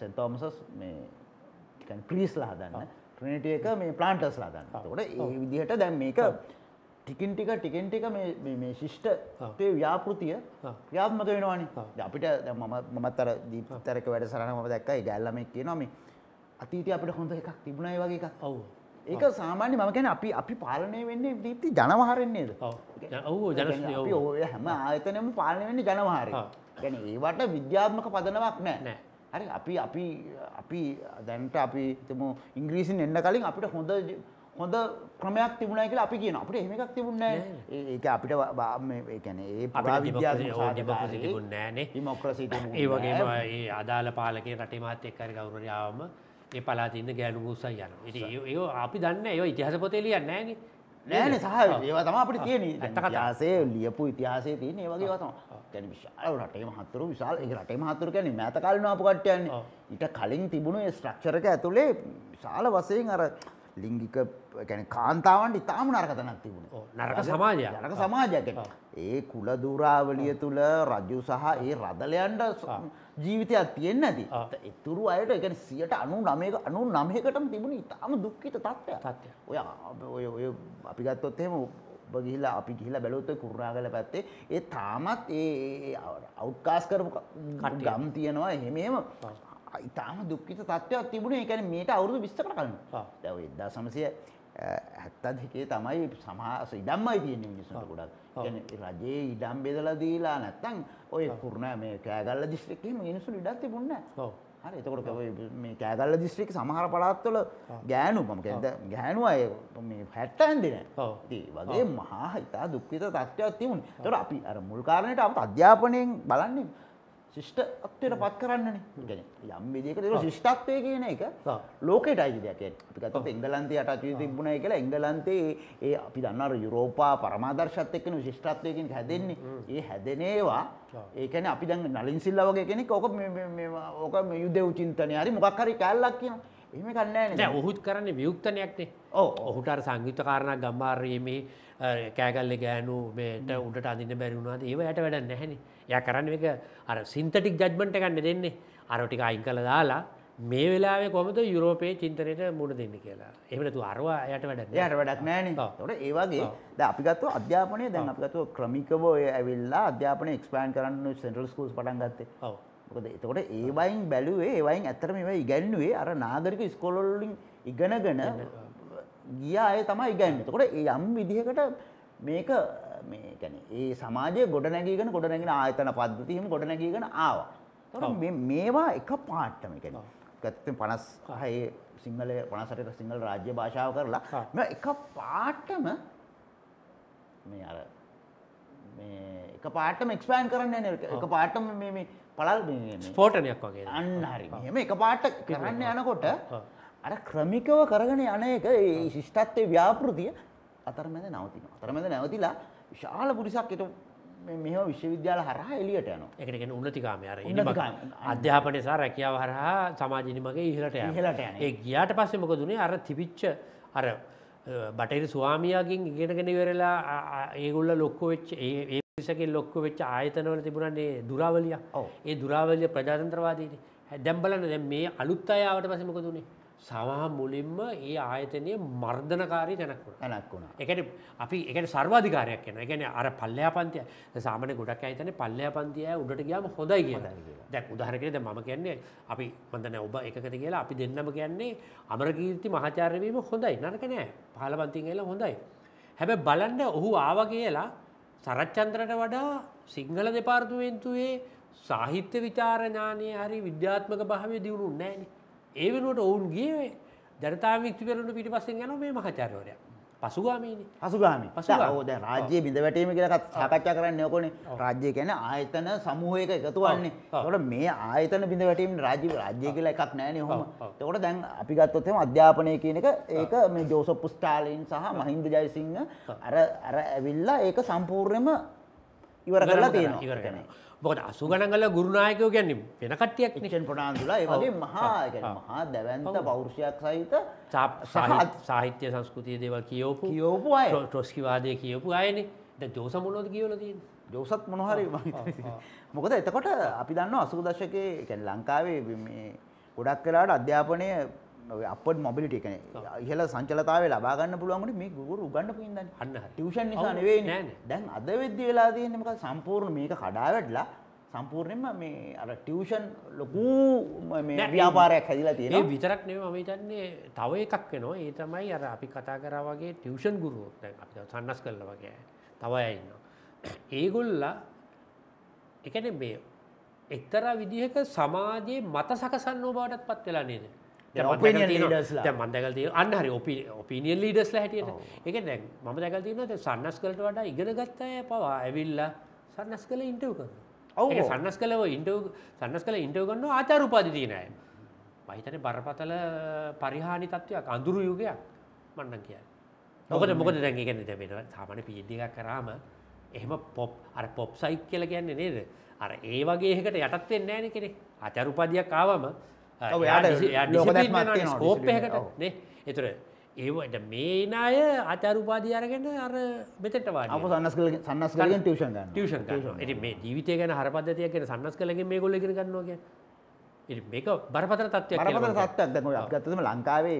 සෙන්තෝමසස් මේ පිලිස් ලාදන්න ට්‍රනිට එක මේ ප්ලාන්ටස් ලාදන්න තොට ඒ විදිහට දැන් මේක ටිකින් ටික ටිකෙන් ටික මේ ශිෂ්ටේ ව්‍යාපෘතිය ක්‍රියාත්මක වෙනවානි අපිට මමත් අර දීපතරක වැඩ සරන ම දැක්කයි ගැල්ලමක් කිය නොම අතීතය අපට හොඳ එකක් තිබුණයි වගේ එකක් ඔවු ඒක සාමාන්‍ය මම ගැන අපි අපි පාලනය වෙන්නේ දීප්ති ජනවාරෙන්නේද ඔය හැම ආයතනම පාලනය වෙන්නේ ජනවාරය ගැන ඒවට විද්‍යාත්මක පදනවක් නෑ හරි අපි අපි අපි දැන්ට අපි තුම ඉංග්‍රීසින් එන්න කලින් අපිට හොඳ හොඳ ක්‍රමයක් තිබුණා කියලා අපි කියනවා. අපිට එහෙම එකක් තිබුණේ නැහැ. ඒක අපිට මේ ඒ කියන්නේ ඒ පුරා විද්‍යාත්මක ඩෙමොක්‍රසි තිබුණේ නැහනේ. ඩෙමොක්‍රසි තිබුණේ. ඒ වගේම ඒ අදාළ පාලකයන් රටේ මාත් එක්ක හරි කවුරු හරි ආවම ඒ පළාතේ ඉන්න ගෑනු ගුස්සයි යනවා. ඉතින් ඒ අපි දන්නේ ඒව ඉතිහාස පොතේ ලියන්නේ නැහනේ. නෑන සහ ඒවා තම අපට තියෙන ඉතිහාසේ ලියපු ඉතිහාසේ තියෙන ඒ වගේ තම කැන විශාල රටේ මහත්තරු විශාල එක රටේ මහත්තරු කැන මෑත කල්නාපු කට්ටයන්නේ ඊට කලින් තිබුණු ස්ට්‍රක්ෂරක ඇතුළේ විශාල වසයෙන් අර ලිංගික ගැන කාන්තාවන්ට ඉතාම නරකතනක් තිබුණ නරක සමාජය නරක සමාජයක ඒ කුල දුරාවලිය තුළ රජු සහ ඒ රදලයන්ට ජීවිතයක් තියෙන් ඇති එතුරු අයට එක සියට අනු නමයක අනු නමයකටම තිබුණ ඉතාම දුක්කිත තත්ත්වය තත්ය ඔය ඔය අපි ගත්තොත්තෙම ඔබ ගිහිලා අපි ගිහිලා බැලුවොත් කුරුණාගල පැත්තේ ඒ තාමත් ඒ අවුට්කාස් කරපු ගම් තියෙනවා එහෙම එහෙම ඉතාම දුක්ඛිත තත්ත්වයක් තිබුණේ. ඒ කියන්නේ මේට අවුරුදු 20 කලින්. දැන් ඔය 1972 තමයි සමාස ඉඩම්මයි තියෙන්නේ මිනිස්සුන්ට ගොඩක්. කියන්නේ රජයේ ඉඩම් බෙදලා දීලා නැත්තම් ඔය කුරුණ මේ කෑගල්ල දිස්ත්‍රික්කේ මිනිස්සුන්ට ඉඩක් තිබුණේ නැහැ. හරි එතකොට මේ කෑගල්ල දිස්ත්‍රික්ක සමහර පළාත්වල ගෑනු මම කියන්නේ ගෑනු අය මේ 60 ඇන්දේ නැහැ. ඒ වගේ මහා හිතා දුක්ඛිත තත්ත්වයක් තිබුණේ. ඒතකොට අපි අර මුල් කාරණේට අපිට අධ්‍යාපනයෙන් බලන්නේ ශිෂ්ටත්වයට පත් කරන්නනේ. කියන්නේ යම් විදිහකට ඒක ශිෂ්ටත්වය කියන එක ලෝකයට අයිති දෙයක්. අපි ගත්තොත් එංගලන්තයේ යටාචිය තිබුණයි කියලා එංගලන්තයේ ඒ අපි දන්නා යුරෝපා පරමාදර්ශයත් එක්කන ශිෂ්ටත්වය කියන එක හැදෙන්නේ. ඒ හැදෙන ඒවා ඒ කියන්නේ අපි දැන් නලින් සිල්වා වගේ කෙනෙක් ඕක මේ මේ ඕක මේ යුදෙව් චින්තනය හරි මොකක් හරි කැලලක් කියනවා. එහෙම ගන්නෑ නේද? දැන් ඔහුත් කරන්නේ වියුක්තනයක්නේ. ඔව්. ඔහුට අර සංගීත කාරණා ගම්මාරයේ මේ කෑගල්ලේ ගෑනු මේට උඩට අඳින්න බැරි වුණාද? ඒව යට වැඩක් නැහැනේ. ය කරන්න එක අර සින්තටික් ජජ්මට ගන්න දෙන්නේ අරටික අයින් කළ දාලා මේ වෙලාේ කොමද යුරෝපයේ චින්තනයට මුණ දෙන්න කියලා එමතු අරවා යට වැඩ යට වැඩක් නෑන ට ඒවාගේ ද අපිගත්තු අධ්‍යාපනය දැන් අපිගත්තු ක්‍රමිකවෝ ඇවිල්ලා අධ්‍යාපන එක්ස්පෑන් කරන්න සෙන්ටල් ස්කූස් පටන් ගත්තේ ද එතකොට ඒවයින් බැලුවේ ඒවයින් ඇතරම මේ ඉගැන්නුවේ අර නාගරික ස්කොලොල්ලින් ඉගෙනගෙන ගිය අය තමයි ඉගැන්න තකොට ඒ යම් විදිහකට මේක මේ කියන්නේ ඒ සමාජයේ ගොඩනැගීගෙන ගොඩනැගෙන ආයතන පද්ධති එහෙම ගොඩනැගීගෙන ආවා. එතකොට මේ මේවා එක පාටම කියන්නේ. ගත්තෙන් 56 සිංහල 58 සිංහල රාජ්‍ය භාෂාව කරලා මේ එක පාටම මේ අර මේ එක පාටම එක්ස්පෑන්ඩ් කරන්න යන එක පාටම මේ මේ පළල් මේ ස්පෝටනයක් වගේ. අන්න හරි. මෙහෙම එක පාට කරන්න යනකොට අර ක්‍රමිකව කරගෙන යන එක ඒ ශිෂ්ටත්වයේ ව්‍යාපෘතිය අතරමැද නවතිනවා. අතරමැද නැවතිලා විශාල පුරිසක් එට මෙම විශ්වවිද්‍යාල හරහා එලියට යන එකටගෙන උන්නතිකාම අර අධ්‍යාපනය සහ රැකියාව හරහා සමාජනිමගේ ඉහලට හලට ඒ ගියාට පස්සේ මොක දුනේ අර තිබිච්ච අර බටරි ස්වාමියයාගින් ඉගෙනගෙන වෙරලා ඒගුල්ල ලොක්කෝ වෙච්ච ඒ පිසකින් ලොක්කු වෙච්ච ආයතනවල තිබුණන්නේ දුරාවලිය ඒ දුරාවලිය ප්‍රජාතන්ත්‍රවාදීට දැම්බලන දැ මේ අලුත් අයාවට පසමක දුනේ සවහ මුලින්ම ඒ ආයතනය මර්ධනකාරී තැනක් වුණ තැනක් වුණ එකට අපි එකට සර්වාධිකාරයක් යන එකන අර පල්ලයා පන්තිය සාමන ගොඩක් අයිතන පල්ලයා පන්තිය උඩට ගියාම හොඳයි කියලා දැක් උදාහරකෙද මම කියන්නේ අපි මඳන ඔබ එකකත කියලා අපි දෙන්නම කියන්නේ අමරකීර්ති මහාචාර්යවීම හොඳයි නරක නෑ පහල පන්තින් කියලා හොඳයි හැබැ බලන්න ඔහු ආව කියලා සරච්චන්ද්‍රට වඩා සිංහල දෙපාර්තුවෙන්තුවේ සාහිත්‍ය විචාරඥානය හරි විද්‍යාත්මක භාවය දියුණු නෑනේ ඒ වෙනුවට ඔවුන් ගියේ ජනතා වික්තිවරණට පිටිපස්සෙන් යන මේ මහාචාර්යවරයා. පසුගාමීනි. පසුගාමී. ඔව් දැන් රාජ්‍ය බිඳ වැටීම කියලා සාකච්ඡා කරන්නේ ඔකනේ. රාජ්‍ය කියන්නේ ආයතන සමූහයක එකතු වන්නේ. ඒකට මේ ආයතන බිඳ වැටීම රාජ්‍ය රාජ්‍ය කියලා එකක් නැහැනේ ඔහොම. ඒකට දැන් අපි ගත්තොත් එහෙම අධ්‍යාපනය කියන එක ඒක මේ ජෝසප් ස්ටාලින් සහ මහින්ද ජයසිංහ අර අර ඇවිල්ලා ඒක සම්පූර්ණයෙන්ම ඉවර කරලා තියෙනවා ඉවර කරන මොකට අසු ගණගල ගුරුනායකෝ ගැන්නේ වෙන කට්ටියක් නිෂන් ප්‍රනාාන්තුලා ඒගේ මහා මහා දැවන්ත පෞරුෂයක් සහිත සාහිත්‍ය සංස්කෘතිය දේවල් කියෝපු කියෝපු අය ට්‍රොස්කිවාදය කියෝපු අයන ද දෝස මොලොද කියවල තියෙන දෝසත් මොනොහරි මොකද එතකොට අපි දන්න අසු දශකය ලංකාවේ ගොඩක් කලාට අධ්‍යාපනය අපට මොබිලිට එකන ඉහල සංචලතාව ලබාගන්න පුළුවන්ට මේ ගුරු උගන්න පින්ද හන්න ටියෂන් නිසා නෙවේ නෑන දැන් අද වෙද්දි වෙලා දයන්නමක සම්පූර්ණ මේක කඩාවැඩලා සම්පූර්ණයෙන්ම මේ අර ටියෂන් ලොකු ව්‍යාපාරයක් හැදිලා තියෙන විතරක් නේ ම හිතන්නේ තව එකක් වෙනවා ඒ තමයි අර අපි කතා කරා වගේ ටියෂන් ගුරුවොත් අපි සන්නස් කරල වගේ තවය ඉන්න ඒගොල්ල එකන මේ එක්තරා විදිහක සමාජයේ මත සකසන්න බවටත් පත් වෙලා නේද මන් දැකල්තිය අන්නහරි ඔපි ඔපිනියන් ලීඩස්ල හැටියට එක දැ ම දැකල්තින සන්නස් කලට වඩා ඉගෙන ගත්තය පවා ඇවිල්ල සන්නස් කළ ඉන්ටව් කරන ඔව සන්නස් කලව ඉන්ටව් සන්නස් කළ ඉන්ටව් කරන්න ආචාරුපාදි තියනය මහිතන බරපතල පරිහානි තත්ත්වයක් අඳුරු යුගයක් මන්න කිය නොකට මොකද දැන්ගන්න දැමෙන සාමන පිද්දිකක් කරාම එහෙම පොප් අර පොප් සයික් කියල කියන්නේ නේද අර ඒ වගේ එකට යටත්වෙන්න ෑන කෙනෙ අචරුපදියක් ආවම යාට ඕප්හකට එතුර ඒට මේන අය අතරුපාදි අරගෙන අර මෙතටවා සන්නස් කල සන්නස් කලින් ටියෂන් ටියෂන් එට මේ ජීවිතය ගැන හරපදතිය කියෙන සන්නස් කලගේ මේ ගොල්ල කරන්නවා මේක බරපතර තත්වය බරපතර තත්වයක් දැන් ඔය අත්ගතම ලංකාවේ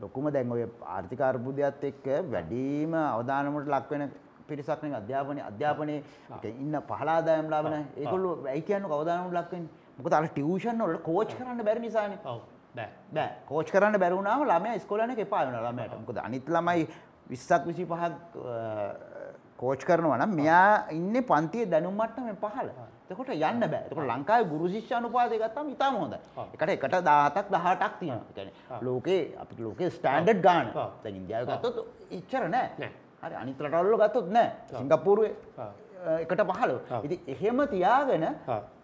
ලොකුම දැන් ඔය ආර්ථික අර්බුදයත් එක්ක වැඩිම අවදානමට ලක් වෙන පිරිසක් නේ අධ්‍යාපනයේ අධ්‍යාපනයේ ඉන්න පහළ ආදායම් ලාභ නැහැ ඒගොල්ලෝ ඇයි කියන්නේ කවදානමට ලක් වෙන්නේ මොකද අර ටියුෂන් වල කෝච් කරන්න බැරි නිසානේ. ඔව්. බෑ. බෑ. කෝච් කරන්න බැරි වුණාම ළමයා ඉස්කෝලේ යන එක එපා වෙනවා ළමයාට. මොකද අනිත් ළමයි 20ක් 25ක් කෝච් කරනවා නම් මෙයා ඉන්නේ පන්තියේ දැනුම් මට්ටමෙන් පහළ. එතකොට යන්න බෑ. එතකොට ලංකාවේ ගුරු ශිෂ්‍ය අනුපාතය ගත්තාම ඉතාම හොඳයි. එකට එකට 17ක් 18ක් තියෙනවා. කියන්නේ ලෝකේ අපිට ලෝකේ ස්ටෑන්ඩඩ් ගාන. දැන් ඉන්දියාවේ ගත්තොත් ඉච්චර නෑ. හරි අනිත් රටවල් වල ගත්තොත් නෑ. සිංගප්පූරුවේ එකට පහල ඉති එහෙම තියාගෙන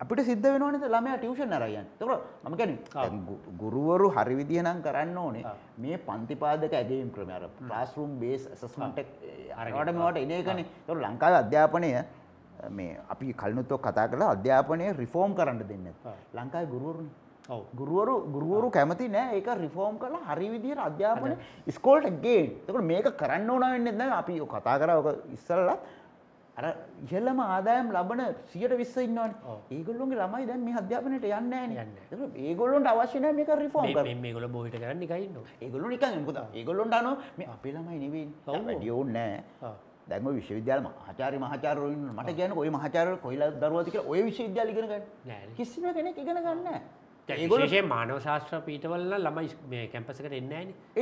අපිට සිද්ධ වෙනවනත ළමයා ටියවෂන් අරයන් තොර මම කැන ගුරුවරු හරි විදිහනම් කරන්න ඕනේ මේ පන්තිපාදක ඇගේම් ක්‍රමයාර ප්‍රස්රුම් බේස් ඇසස්මටක් අරට මට එනකන තොර ලංකාව අධ්‍යාපනය මේ අපි කල්නුත්තෝ කතා කළ අධ්‍යාපනය රිෆෝර්ම් කරන්න දෙන්න ලංකායි ගුරුවරුණ ගුරුවරු ගුරුවරු කැමති නෑ ඒක රිෆෝර්ම් කලා හරි විදිහයට අධ්‍යාපන ස්කෝල්ට ගේ තකට මේක කරන්න ඕන වෙන්න ද අපි කතා කරක ඉස්සල්ලත් අර ඉහළම ආදායම් ලබන 120 ඉන්නවනේ. ඒගොල්ලෝගේ ළමයි දැන් මේ අධ්‍යාපනයට යන්නේ නැහැ නේ. ඒගොල්ලොන්ට අවශ්‍ය නැහැ මේක රිෆෝම් කරන්න. මේ මේගොල්ලෝ බොහිට කරන්නේ නිකන් ඉන්නවා. ඒගොල්ලෝ නිකන් මොකද? ඒගොල්ලොන්ට අනෝ මේ අපේ ළමයි නෙවෙයි. වැඩි ඕනේ නැහැ. දැන්ම විශ්වවිද්‍යාල මහාචාර්ය මහාචාර්යවරු ඉන්නවා. මට කියන්නේ ওই මහාචාර්යවරු කොයිලා දරුවාද කියලා ওই විශ්වවිද්‍යාල ඉගෙන ගන්න. කිසිම කෙනෙක් ඉගෙන ගන්න නැහැ. ඒගොලේ මානව ශාස්ත්‍ර පීටවල්ල ළමයි මේ කැම්පසකට එන්න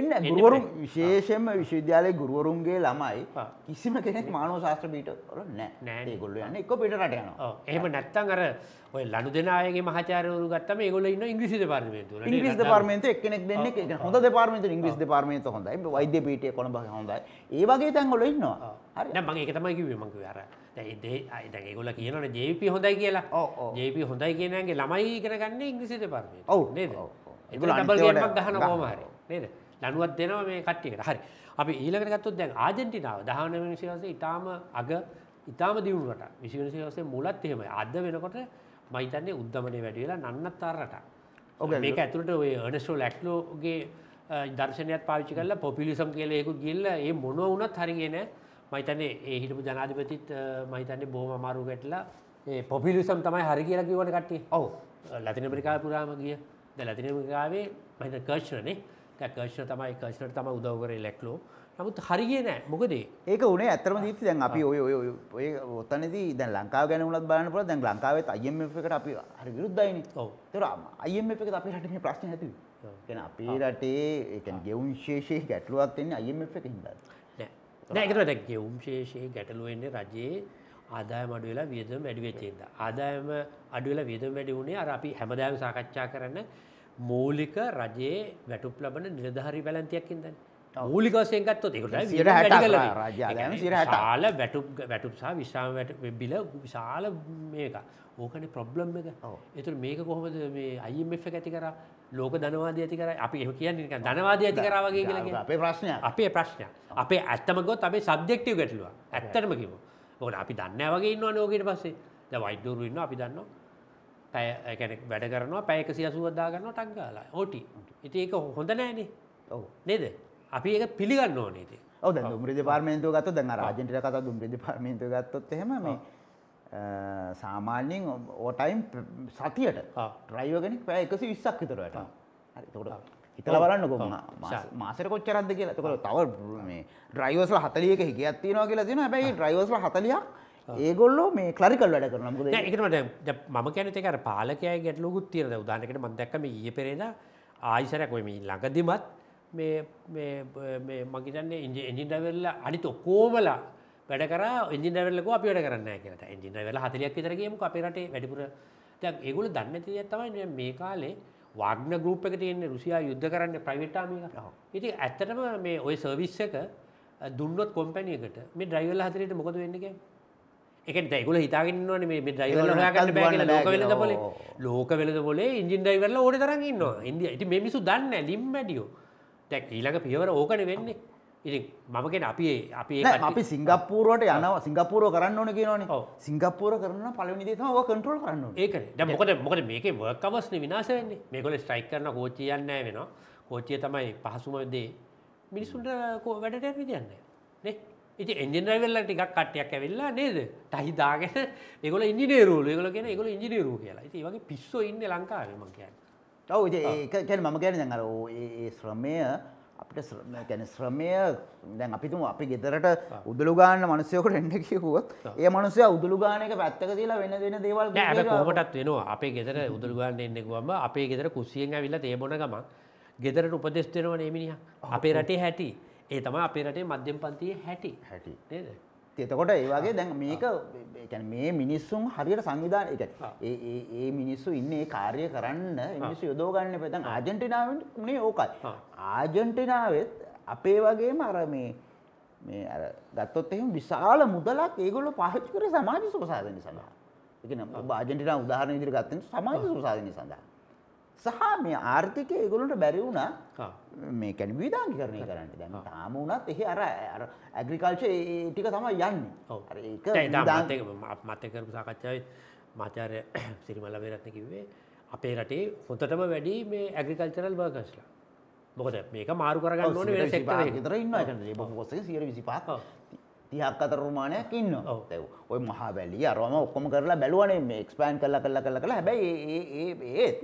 එන්න ගුරුවරු විශේෂෙන්ම විශ්වවිද්‍යාලය ගුරුවරුන්ගේ ළමයි කිසිම කෙනෙක් මානව ශාස්ත්‍ර පීට ල නෑ ගොල්ල යන්න එක පිටට යන එහම නැත්තන් අර ඔය ලඩු දෙනායගේ මහචාරවරු ගත්තම ගොල ඉන්න ඉංග්‍රිසි පාර්මේතු ඉංග්‍රිස් පාර්මේන්ත එකනෙක් දෙන්න හොඳ පාර්මේත ඉංග්‍රිස් පාර්මේත හොඳයි වෛද්‍ය පීටය කොළඹ හොඳයි ඒවගේ තැන්ගොල ඉන්නවා හරිනම් මගේ එක තමයි කිව්වේ මං කිව්වේ අර දැන් දැන් ඒගොල්ලෝ කියනවනේ JVP හොඳයි කියලා ඔව් ඔව් JVP හොඳයි කියන එකේ ළමයි ඉගෙන ගන්න ඉංග්‍රීසි දෙපාර්තමේන්තුව ඔව් නේද ඒගොල්ලෝ ඩබල් ගේමක් ගහන කොහොම හරි නේද ලනුවත් දෙනවා මේ කට්ටියකට හරි අපි ඊළඟට ගත්තොත් දැන් ආජන්ටිනාව 19 වෙනි සියවසේ ඊටාම අග ඉතාම දියුණු රටක් විසි වෙනි සියවසේ මුලත් එහෙමයි අද වෙනකොට මම හිතන්නේ උද්දමනය වැඩි වෙලා නන්නත්තර රටක් ඔක මේක ඇතුළට ඔය අර්නස්ටෝ ලැක්ලෝගේ දර්ශනයක් පාවිච්චි කරලා පොපියුලිසම් කියලා ඒකුත් ගිහිල්ලා ඒ මොනවා වුණත් හරියන්නේ නැහැ මහිතන්නේ ඒ හිටපු ජනාධිපතිත් මහිතන්නේ බොහම අමාරු ගැටලා පොපිලිසම් තමයි හරි කියලා කිවන කට්ටි ඔවු ලතින පරිකා පුරාම ගිය ද ලතිනමරිකාවේ මහිත කර්ශණනේ කර්ශණ තමයි කර්ශණට තම උදව්කරේ ලැක්ලෝ නමුත් හරිගේ නෑ මොකදේ ඒක උනේ ඇතරම දීප්ති දැන් අපි ඔය ඔය ඔය ඔතනදී දැන් ලංකාව ගැන උනත් බලන්න පුළුවන් දැන් ලංකාවෙත් IMF එකට අපි හරි විරුද්ධයිනේ. ඔව්. ඒතර IMF එකත් අපේ රටේ මේ ප්‍රශ්නේ ඇති වෙන්නේ. අපේ රටේ ඒ කියන්නේ ගෙවුම් විශේෂයේ ගැටලුවක් තියෙන්නේ IMF එකකින් බලන්න. නෑකට දැක් ගෙවුම්ශේෂයේ ගැටලුවෙන්නේ රජයේ ආදායම අඩුවෙලා වියදම් වැඩිවෙච්චේද. ආදායම අඩුවෙල වියදම් වැඩි වුණේ අර අපි හැමදාම සාකච්ඡා කරන්න මූලික රජයේ වැටුප් ලබන නිලධහරි බැලන්තියක් ඉදන්න. මූලික වසයෙන් ගත්තොත් ඒකට ශාල වැටු වැටුප් සහ විශාම බිල විශාල මේක ඕකන ප්‍රබ්ලම් එක එතුර මේක කොහොමද මේ අයිම ඇති කර ලෝක දනවාද ඇති කර අපි එහ කියන්න දනවාද ඇති කරාවගේ කියල අපේ ප්‍රශ්නය අපේ ප්‍රශ්නය අපේ ඇත්තමකොත් අපේ සබ්දෙක්ටව ගැටලුව ඇත්තටම කිව ඕන අපි දන්න වගේ ඉන්නවා නෝකට පස්සේ ද වයිඩ්ඩුරුන්න අපි දන්නවා පැයැන වැඩ කරනවා පැයක සියසුවදා කරනවා ටක්ගාලා ඕටි ඉති ඒක හොඳ නෑනේ ඔ නේද අපි ඒක පිළිගන්න ඕනේද ඔද දුම්රිදි පාර්මේන්තුව ගත දැන් රාජෙන්ටට කත දුම්රිදි පාර්මේන්තුව ගත්තොත් එහෙම මේ සාමාන්‍යයෙන් ඕටයිම් සතියට ට්‍රයිව කෙනෙක් පෑ එකසි විස්සක් විතරට තකොට හිතල බලන්න කොම මාසර කොච්චරද කියලා තකොට තව මේ ඩ්‍රයිවස්ල හතලියක හිගියත් තියෙනවා කියලා තින ැයි ඩ්‍රයිවස්ල හතලියක් ඒගොල්ලෝ මේ කලරිකල් වැඩ කරන එකට මම කැනතක පාලකය ගැටලුකුත් තියෙන උදානකට මදක්කම ඒ පෙරේද ආයිසරකොම ළඟදිමත් මගේතන්නේ ඉජ එජින්ඩවෙල්ල අනිත ඔක්කෝමලා වැඩ කර ඉජිනවල්ලක අප වැඩ කරන්න කියනට ඉජිනවල හතලයක් විතරගේම අපිරට වැඩිපුර ඒගුල දන්න තිය තමයි මේ කාලේ වාග්න ගරුප් එක තියන්නේ රුසියා යුද්ධ කරන්න ප්‍රවිට්ටාමිකට ඉති ඇත්තටම මේ ඔය සර්විස්සක දුන්නොත් කොම්පැනියකට මේ ඩ්‍රයිවල් හතරයට මොකද වෙන්නක එක දැගුල හිතාගන්නවන මේ ්‍රයිවල ලෝකවෙලද පොලේ ලෝකවෙලද පොලේ ඉජින් ඩයිවල්ල ඕඩ තරන්න ඉන්නවා ඉන්දිය ඉති මේ මිසු දන්න ලිම් වැඩියෝ දැක් ඊළඟ පියවර ඕකන වෙන්නේ ඉරි මමගෙන අපි අපි අපි සිංගප්පුූරුවට යන සිංගපපුූරුව කරන්න ඕන කියනන සිංගපපුූර කරන පලනිදේ ව කටල් කරන්න ඒක මොකද මොකද මේක වර්කවස්න විනාශවෙන්නේ මේකොල ස්ට්‍රයික් කරන කෝචයන්න වෙන කෝචය තමයි පහසුමදේ මිනිසුන්ට කෝ වැඩට විදියන්න ඉති එජිනරවෙල්ල ටිකක් කට්ටයක් ඇවෙල්ලා නේද ටහි දාගෙන එකගල ඉන්ජිනේරුල එකගල කියෙන එකගල ඉජිනේරු කියලා ඉති වගේ පිස්සෝ ඉන්න ලංකාවම කියන්න ඔව ඒකැන මම ගැන දැඟර ඒ ශ්‍රමය අපිට ගැන ශ්‍රමය දැන් අපිතුම අපි ගෙදරට උදළුගාන්න මනුසයකට එඩ කිවුවත් ඒ මනුසය උදළුගානක පැත්තක තිලා වෙන වෙන දේවල් කොමටත් වෙනවා අපේ ගෙදර උදළුගාන්න එන්නෙකුවම අපේ ගෙදර කුසියෙන් ඇවිල්ල තේබොන ගම ගෙදරට උපදෙස්ටෙනවා නේමිනිිය අපේ රටේ හැටි ඒ තම අපේ රටේ මධ්‍යම් පන්තියේ හැටි හැටි නේද එතකොට ඒ වගේ දැන් මේක මේ මිනිස්සුන් හරියට සංවිධාන එක ඒ මිනිස්සු ඉන්න ඒ කාර්ය කරන්න මිනිස්සු යොදෝගන්න පැතන් ආජෙන්ටිනාවනේ ඕකයි ආජෙන්ටිනාවත් අපේ වගේම අර මේ මේ අර ගත්තොත් එහෙම විශාල මුදලක් ඒගොල්ලෝ පාවිච්චි කරේ සමාජ සුවසාධනය සඳහා ඒ කියන්නේ ඔබ ආජෙන්ටිනා උදාහරණ විදිහට ගත්තොත් සමාජ සුවසාධනය සඳහා සහ මේ ආර්ථිකය ඒගොල්ලන්ට බැරි වුණා මේ කියන්නේ විවිධාංගීකරණය කරන්න. දැන් තාම වුණත් එහි අර අර ඇග්‍රිකල්චර් ඒ ටික තමයි යන්නේ. අර ඒක මතක මතක කරපු සාකච්ඡාවේ මාචාර්ය සිරිමල්ල වේරත්න කිව්වේ අපේ රටේ හොඳටම වැඩි මේ ඇග්‍රිකල්චරල් වර්කර්ස්ලා. මොකද මේක මාරු කරගන්න ඕනේ වෙන සෙක්ටර් එකකට. විතර ඉන්නවා ඒකට. බොහෝ කොස්සේ 125ක් 30ක් අතර රුමානයක් ඉන්නවා. ඔය මහා වැලිය අරම ඔක්කොම කරලා බැලුවනේ මේ එක්ස්පෑන්ඩ් කරලා කරලා කරලා කරලා හැබැයි ඒ ඒ ඒත්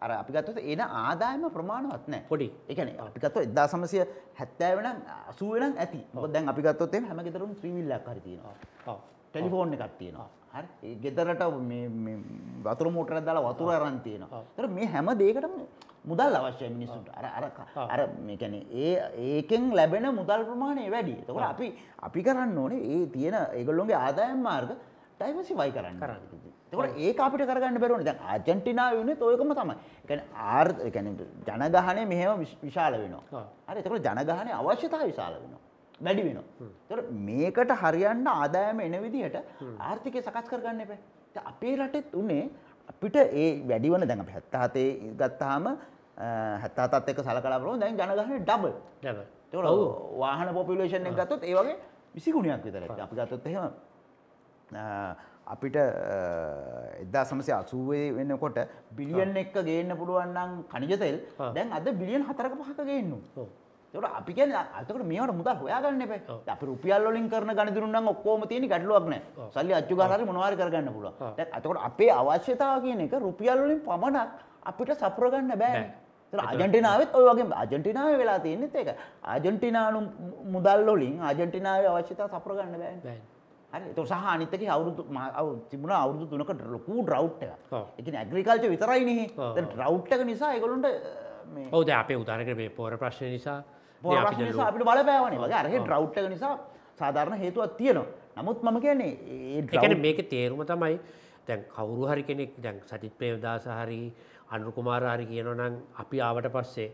අර අපි ගත්තොත් එන ආදායම ප්‍රමාණවත් නැහැ. පොඩි. ඒ කියන්නේ අපි ගත්තොත් 1970 වෙනම් 80 වෙනම් ඇති. මොකද දැන් අපි ගත්තොත් එහෙම හැම ගෙදරම 3 විල්ලක් හරි තියෙනවා. ඔව්. ටෙලිෆෝන් එකක් තියෙනවා. හරි. ඒ ගෙදරට මේ මේ වතුර මෝටරයක් දාලා වතුර අරන් තියෙනවා. ඒතර මේ හැම දෙයකටම මුදල් අවශ්‍යයි මිනිස්සුන්ට. අර අර අර මේ කියන්නේ ඒ ඒකෙන් ලැබෙන මුදල් ප්‍රමාණය වැඩි. ඒතකොට අපි අපි කරන්න ඕනේ ඒ තියෙන ඒගොල්ලොන්ගේ ආදායම් මාර්ග ඩයිවසි වයි කරන්න කරන්න තකොට ඒ අපිට කරගන්න බැරුවන දැන් අජන්ටිනා වනේ තෝයකම තමයි ආර්ගැන ජනගහනය මෙහෙම විශාල වෙනවා හරි තකොට ජනගහනය අවශ්‍යතා විශාල වෙනවා වැඩි වෙනවා තොර මේකට හරියන්න ආදායම එන විදිහට ආර්ථිකය සකස් කරගන්න එපේ අපේ රටෙත් උනේ අපිට ඒ වැඩි වන දැඟ හැත්තාතේ ගත්තාම හැත්තාතත් එක සලකලාපරෝ දැන් ජනගහන ඩබ වාහන පොපිලේෂන් එක ගත්තොත් ඒ වගේ විසිගුණයක් විතර අපි ගත්තොත් එහෙම අපිට එදා සමසය අසුවේ වෙනකොට බිලියන් එක්ක ගේන්න පුළුවන්නම් කනිජතෙල් දැන් අද බිලියන් හතරක පහක ගේන්නු. තොට අපි කිය අතකට මේට මුද හොයාගන්න එප අප රුපියල්ලින් කරන ගනිදුරුන්න්න ඔක්කෝම තියෙන ගැටලුවක්න සල්ලි අච්චුකාරරි මොනවාර කරගන්න පුළුව අතකොට අපේ අවශ්‍යතාව කියන එක රුපියල්ලින් පමණක් අපිට සපුරගන්න බෑ. අජටිනාවත් ඔය වගේ අජටිනාව වෙලා තියන්නෙත් ඒක අජටිනානු මුදල්ලොලින් අජටිනාව අවශ්‍යතා සපුරගන්න බෑ. හරි එතකොට සහ අනිත් එකේ අවුරුදු තිබුණා අවුරුදු 3කට ලොකු ඩ්‍රවුට් එකක්. ඒ කියන්නේ ඇග්‍රිකල්චර් විතරයිනේ. දැන් ඩ්‍රවුට් එක නිසා ඒගොල්ලන්ට මේ ඔව් දැන් අපේ උදාහරණයකට මේ පොර ප්‍රශ්න නිසා පොර ප්‍රශ්න නිසා අපිට බලපෑවනේ. වගේ අර හේ ඩ්‍රවුට් එක නිසා සාධාරණ හේතුවක් තියෙනවා. නමුත් මම කියන්නේ ඒ ඩ්‍රවුට් මේකේ තේරුම තමයි දැන් කවුරු හරි කෙනෙක් දැන් සජිත් ප්‍රේමදාස හරි අනුර කුමාර හරි කියනවනම් අපි ආවට පස්සේ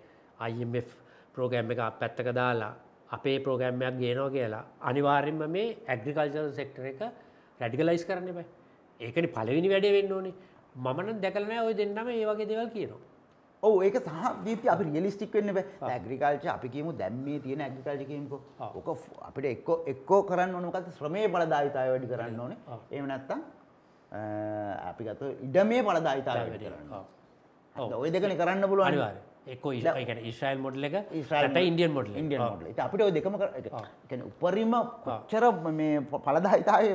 IMF ප්‍රෝග්‍රෑම් එක පැත්තක දාලා අපේ ප්‍රෝගෑම්මයක් ගේනවා කියලා අනිවාර්යෙන්ම මේ ඇග්‍රිකල්චරල් සෙක්ටර එක රැඩිකලයිස් කරන්න බයි ඒකනි පලවෙනි වැඩේ වෙන්න ඕනේ මමන දැකලනෑ ඔය දෙන්නම ඒ වගේ දෙවල් කියනවා ඔව ඒක සහ දීපති අපි රියලිස්ටික් වෙන්න බෑ ඇග්‍රිකල්චර් අපි කියමු දැන් මේ තියෙන ඇග්‍රිකල්චර් කියමුකෝ ඔක අපිට එක්ක එක්ක කරන්න ඕන මොකද්ද ශ්‍රමයේ බලදායීතාවය වැඩි කරන්න ඕනේ එහෙම නැත්නම් අපි ගත්තොත් ඉඩමේ බලදායීතාවය වැඩි කරන්න ඕනේ ඔය දෙකනේ කරන්න පුළුවන් අනිවාර්යයෙන් එක ඉගෙන ඉස්රයිල් මොඩල එක ඉට ඉන්ඩියන් මොඩල ඉඩිය මොඩල අපිට දෙකම උපරිම කොච්චර මේ පලදාහිතාය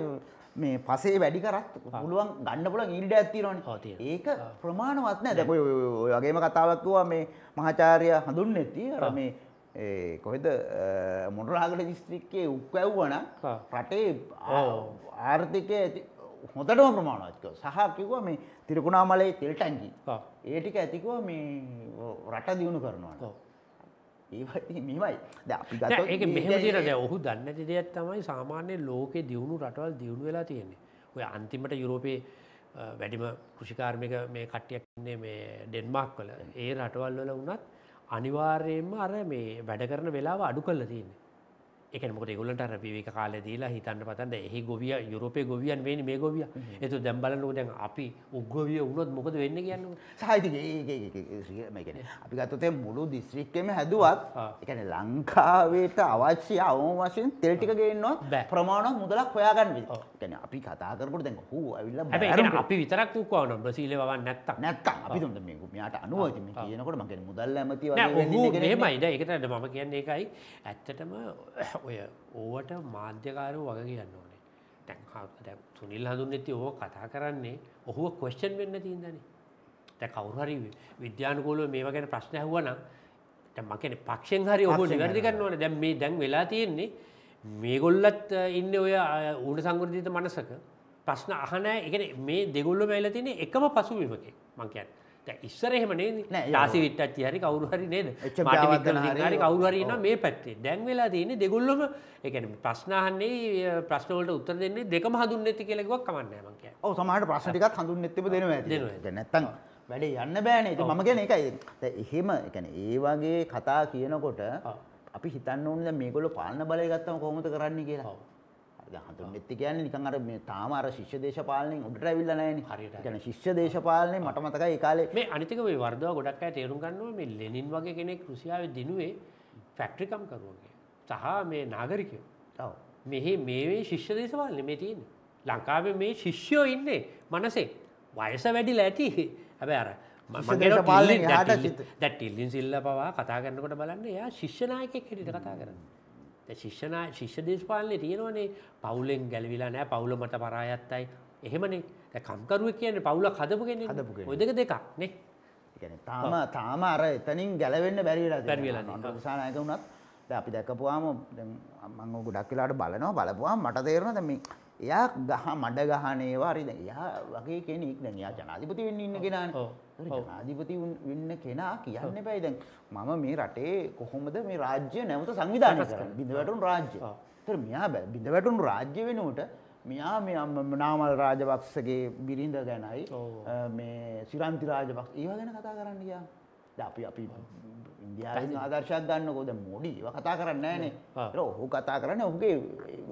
මේ පසේ වැඩි කරත් පුළුවන් ගන්න පුල ඉල්ඩ ඇතිරන ඒක ප්‍රමාණවත්න දැකයි ඔයගේම කතාවක්තුවා මේ මහචාරය හඳුන් නැති රමේ කොහෙද මොනරාගට දිස්ත්‍රික්කේ උක්කැව්වන රටේ ආර්ථිකය හොඳටම ප්‍රමාණවත්කෝ සහ කිව්වා මේ තිරකුණාමලේ තෙල් ටැංකි. ඒ ටික ඇතිකෝ මේ රට දියුණු කරනවා. මේමයි ද ඒක මෙහමට ද ඔහු දන්න දෙයක් තමයි සාමාන්‍ය ලෝකෙ දියුණු රටවල් දියුණු වෙලා තියෙන්නේ ඔය අන්තිමට යුරෝපයේ වැඩිම කෘෂිකාර්මික මේ කට්ටියක්න්නේ මේ ඩෙන්මාක් වල ඒ රටවල් වල වනත් අනිවාර්යයෙන්ම අර මේ වැඩ කරන වෙලාව අඩු කල්ල තියන්නේ එක මොට ගුලට රැපිවික කාල දීලා හිතන්න පතන්ද එහි ගොවිය යුරපය ගොවියන් වෙන මේ ගොවිය එතු දැම්බලන්නක දැන් අපි උග්‍රවිය වුණොත් මොකද වෙන්න කියන්න සාහිතිකමැකෙන අපි ගත්තතේ මුළු දිස්ත්‍රික්කම හැදුවත් එකන ලංකාවට අවශ්‍ය අවම වශයෙන් තෙල්ටික ගේන්නොත් ප්‍රමාණක් මුදලක් හොයාගන්න ැන අපි කතාකරට දැන් හූ ඇවිල්ල අපි විතරක් වූක්වාන බ්‍රසීල වන්න නැත්ත නැත්ත අපි ොට මෙයාට අනුවම කියනකොට මගේ මුදල් ඇමති මයිද එකට මම කියන්නේ එකයි ඇත්තටම ඔය ඕවට මාධ්‍යකාරෝ වග කියන්න ඕනේ දැන් දැ සුනිල් හඳුන් නැති ඕ කතා කරන්නේ ඔහුව කොස්්චන් වෙන්න තිීන්දනේ දැ කවුහරි විද්‍යානකූලව මේවා ගැන ප්‍රශ්න ඇහුවනම් මකන පක්ෂෙන් හරි ඔහු නිවැරදි කරනවන දැම් මේ දැන් වෙලා තියෙන්නේ මේගොල්ලත් ඉන්න ඔය ඌඩ සංගෘතිත මනසක ප්‍රශ්න අහනෑ එක මේ දෙගොල්ල මැල තියෙන එකම පසුවිමකේ මංකයන් ඉස්සර එහෙම නේද යාසි විට්ටච්චි හරි කවරු හරි නේද හරි කවරු හරි නම් මේ පැත්තේ දැන් වෙලා තියෙන්නේ දෙගොල්ලම එකන ප්‍රශ්නාහන්නේ ප්‍රශ්නවලට උත්තර දෙන්නේ දෙකම හඳුන් නැති කියලෙකුවක් කමන්න මක ඔ සමහට ප්‍රශ්ටිකත් හඳුන් නැතිව දෙනවා නැත්තන් වැඩේ යන්න බෑනේ මම ගැන එකයි එහෙම එකන ඒ වගේ කතා කියනකොට අපි හිතන්න ඕනද මේගොල්ල පාලන බලය ගත්තම කොහොමද කරන්න කියලා හඳුන්ෙත්ති කියන්න නිකන් අර මේ තාම අර ශිෂ්‍ය දේශපාලනයෙන් උඩට ඇවිල්ල නෑන හරිට ගැන ශිෂ්‍ය දේශපාලනය මට මතක ඒකාලේ මේ අනිතික මේ වර්දවා ගොඩක් අයි තේරුම් ගන්නවා මේ ලෙනින් වගේ කෙනෙක් රුසියාව දිනුවේ ෆැක්ට්‍රිකම් කරුවගේ සහ මේ නාගරිකයෝ මෙහි මේ ශිෂ්‍ය දේශපාලන මේ තියන්න ලංකාව මේ ශිෂ්‍යෝ ඉන්නේ මනසේ වයස වැඩිල ඇති හැබැ අර මගේ ටිල්ලින් සිල්ල පවා කතා කරන්නකොට බලන්න එයා ශිෂ්‍යනායකෙක් හෙට කතා කරන්න ශිෂ්‍යන ශිෂ්‍ය දේශපාලනේ තියෙනවනේ පවුලෙන් ගැලවිලා නෑ පවුල මට පරායත්තයි එහෙමනේ කම්කරුව කියන්නේ පවුල කදපුගෙන හදපු ඔයදක දෙකක් නේ තාම තාම අර එතනින් ගැලවෙන්න බැරිවෙලා බැරිවෙලා නිසානායක වුණත් අපි දැකපුවාම මං ගොඩක් වෙලාට බලනවා බලපුවා මට තේරෙනවා දැන් මේ එයා ගහ මඩ ගහන ඒවා හරි දැන් එයා වගේ කෙනෙක් දැන් එයා ජනාධිපති වෙන්න ඉන්න කෙනානේ. ඒක ජනාධිපති වෙන්න කෙනා කියන්න එපයි දැන් මම මේ රටේ කොහොමද මේ රාජ්‍ය නැවත සංවිධානය කරන්නේ? බිඳවැටුණු රාජ්‍ය. ඒතර මෙයා බිඳවැටුණු රාජ්‍ය වෙනුවට මෙයා මේ නාමල් රාජපක්ෂගේ බිරිඳ ගැනයි මේ සිරන්ති රාජපක්ෂ ඒවා ගැන කතා කරන්න ගියා. අපි අපි ඉන්දියාවෙන් ආදර්ශයක් ගන්නකො දැන් මොඩි ඒවා කතා කරන්නේ නැහනේ. ඒක ඔහු කතා කරන්නේ ඔහුගේ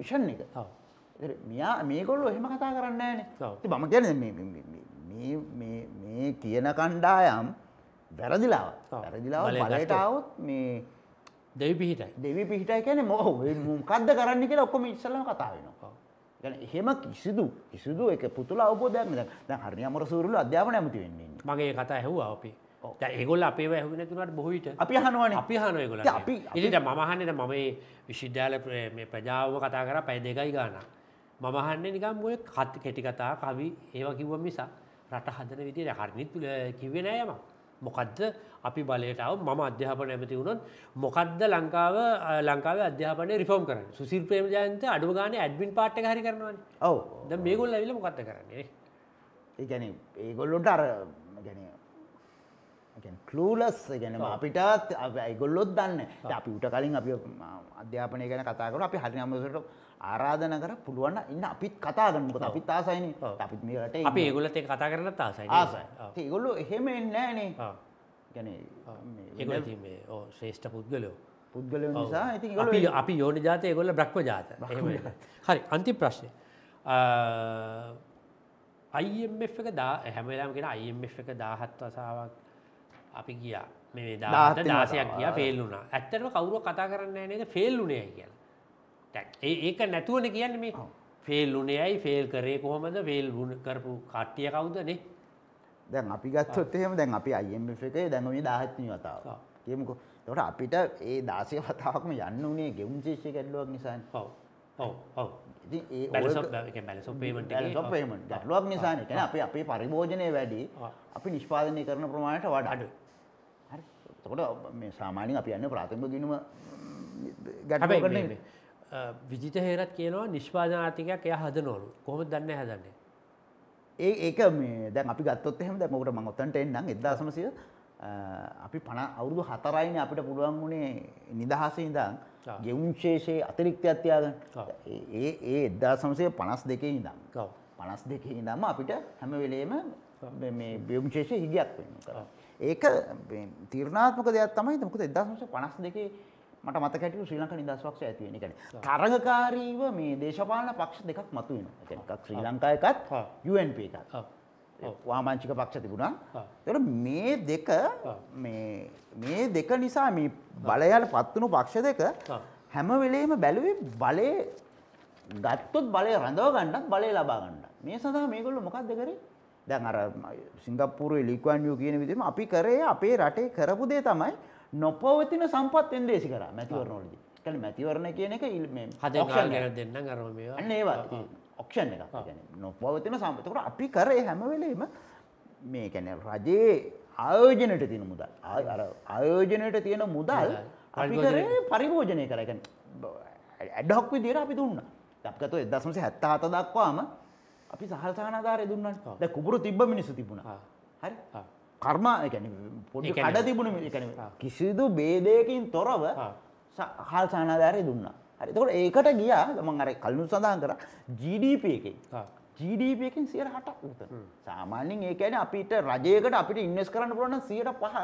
විෂන් එක. මෙයා මේගොල්ලෝ එහෙම කතා කරන්න නෑනේ. ඉතින් මම කියන්නේ මේ මේ මේ මේ කියන කණ්ඩායම් වැරදිලාව. වැරදිලාව බලයට આવොත් මේ දෙවි පිහිටයි. දෙවි පිහිටයි කියන්නේ මොකද්ද කරන්න කියලා ඔක්කොම ඉස්සෙල්ලාම කතා වෙනවා. يعني එහෙම කිසිදු කිසිදු එක පුතුල අවබෝධයක් නෑ. දැන් හරිය අමරසූරුළු අධ්‍යාපන ඇමති වෙන්නේ. මගේ කතා ඇහුවා අපේ. ඒගොල් අපේ ඇහුන තුනට බොහවිට අපි හනුවන අපි හනුව ගොල ඉට මහන්නට මම විශ්විද්‍යාල ප්‍රජාව කතා කර පැය දෙකයි ගානා මම අහන්නේ නිකන් ඔය කෙටි කතා කවි ඒවා කිව්ව මිසක් රට හදන විදිහට හරිනිත් කිව්වේ නෑ යමක්. මොකද්ද අපි බලයට ආව මම අධ්‍යාපන ඇමති වුණොත් මොකද්ද ලංකාව ලංකාවේ අධ්‍යාපනය රිෆෝම් කරන්නේ. සුසිල් ප්‍රේමජයන්ත අඩුව ගානේ ඇඩ්මින් පාට් එක හරි කරනවානේ. ඔව්. දැන් මේගොල්ලෝ ඇවිල්ලා මොකද්ද කරන්නේ? ඒ කියන්නේ ඒගොල්ලොන්ට අර يعني කලස් ගැන අපිටත් ඇගොල්ලොත් දන්න අපි උට කලින් අපි අධ්‍යාපනය ගැන කතාකර අපි හරි අමසට ආරාධන කර පුළුවන්න ඉන්න අපිත් කතාගන්නක අපි තාසයින අපිත් මේට අපි ඒගොලත කතා කරන තාසයි ආසයි ඒගොල්ලු එහෙම එන්නෑනේ ගැන ශ්‍රේෂ්ඨ පුද්ගලෝ පුද්ගල නිසා ඉති අපි යෝන ජාතය ගොල බ්‍රක්්ම ජාත හරි අන්ති ප්‍රශ්නය අයිF එක දා හැමලාමගෙන අයිF එක දාහත් වසාාවක් අපි ගියා මේ දාත දාසයක් ගිය ෆෙල්ලුනා ඇත්තටම කවුරුව කතා කරන්න නේද ෆෙල්ලුනේ කියලා ඒක නැතුවන කියන්න මේ ෆෙල්ලුනේයයි ෆෙල් කරේ කොහොමද ෆෙල් කරපු කට්ටිය කවුදනේ දැන් අපි ගත්තොත් එහෙම දැන් අපි IMF එකේ දැන් මේ 17 වතාව කියමුකෝ එතකොට අපිට ඒ 16 වතාවක්ම යන්න උනේ ගෙවුම් ශේෂය ගැටලුවක් නිසානේ ඔව් ඔව් ඔව් ගැටලුවක් නිසාන එකන අප අපේ පරිභෝජනය වැඩි අපි නිෂ්පාදනය කරන ප්‍රමාණයට වඩ අඩු තකොට මේ සාමානින් අපි යන්න ප්‍රාථම ගිනුම ගැටබ විජිත හේරත් කියනවා නිශ්වාජනාතිකයක් එය හද නොලු කොහොම දන්න හැදන්නේ. ඒ ඒක මේ දැන් අපි ගත්තොත් එහෙම දැන් මොකට මම ඔතනට එන්නම් 1900 අපි 50 අවුරුදු 4යිනේ අපිට පුළුවන් වුණේ නිදහසේ ඉඳන් ගෙවුම් ශේෂයේ අතිරික්තයක් තියාගන්න. ඒ ඒ 1952 ඉඳන්. ඔව් 52 ඉඳන්ම අපිට හැම වෙලේම මේ ගෙවුම් ශේෂයේ හිගයක් වෙනවා. ඒක තීරණාත්මක දෙයක් තමයි මොකද 1952 මට මතක හිටිය ශ්‍රී ලංකා නිදහස් පක්ෂය ඇති වෙන. ඒ කියන්නේ තරඟකාරීව මේ දේශපාලන පක්ෂ දෙකක් මතුවෙනවා. ඒ කියන්නේ එකක් ශ්‍රී ලංකා එකත් UNP එකත්. වාමාංචික පක්ෂ තිබුණා. ඒතකොට මේ දෙක මේ මේ දෙක නිසා මේ බලයට පත් වුණු පක්ෂ දෙක හැම වෙලේම බැලුවේ බලේ ගත්තොත් බලය රඳව ගන්නත් බලය ලබා ගන්නත්. මේ සඳහා මේගොල්ලෝ මොකක්ද කරේ? දැන් අර සිංගප්පූරුවේ ලික්වන්ඩියු කියන විදිහම අපි කරේ අපේ රටේ කරපු දේ තමයි නොපවතින සම්පත් වෙන්දේසි කරා මැතිවරණවලදී. කියන්නේ මැතිවරණ කියන එක මේ ඔක්ෂන් එක දෙන්නම් අර මේවා. අන්න ඒවා ඔක්ෂන් එකක්. කියන්නේ නොපවතින සම්පත්. ඒකට අපි කරේ හැම වෙලෙම මේ කියන්නේ රජයේ ආයෝජනයට තියෙන මුදල්. අර ආයෝජනයට තියෙන මුදල් අපි කරේ පරිභෝජනය කරා. කියන්නේ ඇඩ්හොක් විදිහට අපි දුන්නා. අපිට 1977 දක්වාම අපි සහල්තානාධාරය දුන්නට ද කුපුරු තිබ්බ මිනිසු තිබුණා හරි කර්ම පොඩි කඩ තිබුණ කිසිදු බේදයකින් තොරව හල් සානාධාරය දුන්නා හරි තකොට ඒකට ගියා ගමන් අර කල්නු සඳහන් කර GDP එකෙන් GDPකින් සියට හටක් උත සාමාන්‍යෙන් ඒකන අපිට රජයකට අපිට ඉන්නස් කරන්න පුළන සියට පහ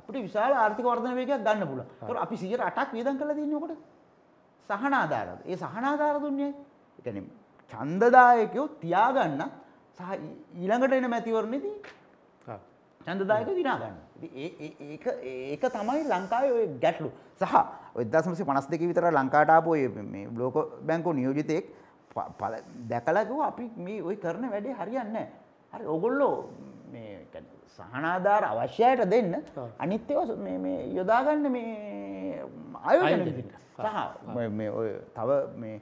අපිට විශාල ආර්ථික වර්ධන වේගයක් ගන්න පුල තොර අපි සියට අටක් වියදන් කළ දන්නකොට සහනාධාරද ඒ සහනාධාර දුන්නේ එකනම් චන්දදායකයෝ තියාගන්න සහ ඊළඟට එන මැතිවරණදී චන්දදායක දිනාගන්න ඒක ඒක තමයි ලංකාවේ ඔය ගැටලු සහ ඔදසමසේ පනස් දෙක විතර ලංකාටාපෝ මේ බ්ලෝක බැංකෝ නියෝජිතයෙක් පල දැකලකව අපි මේ ඔය කරන වැඩේ හරියන්න හරි ඔගොල්ලෝ සහනාධාර අවශ්‍යයට දෙන්න අනිත්‍යව යොදාගන්න මේ අයෝ සහ තව මේ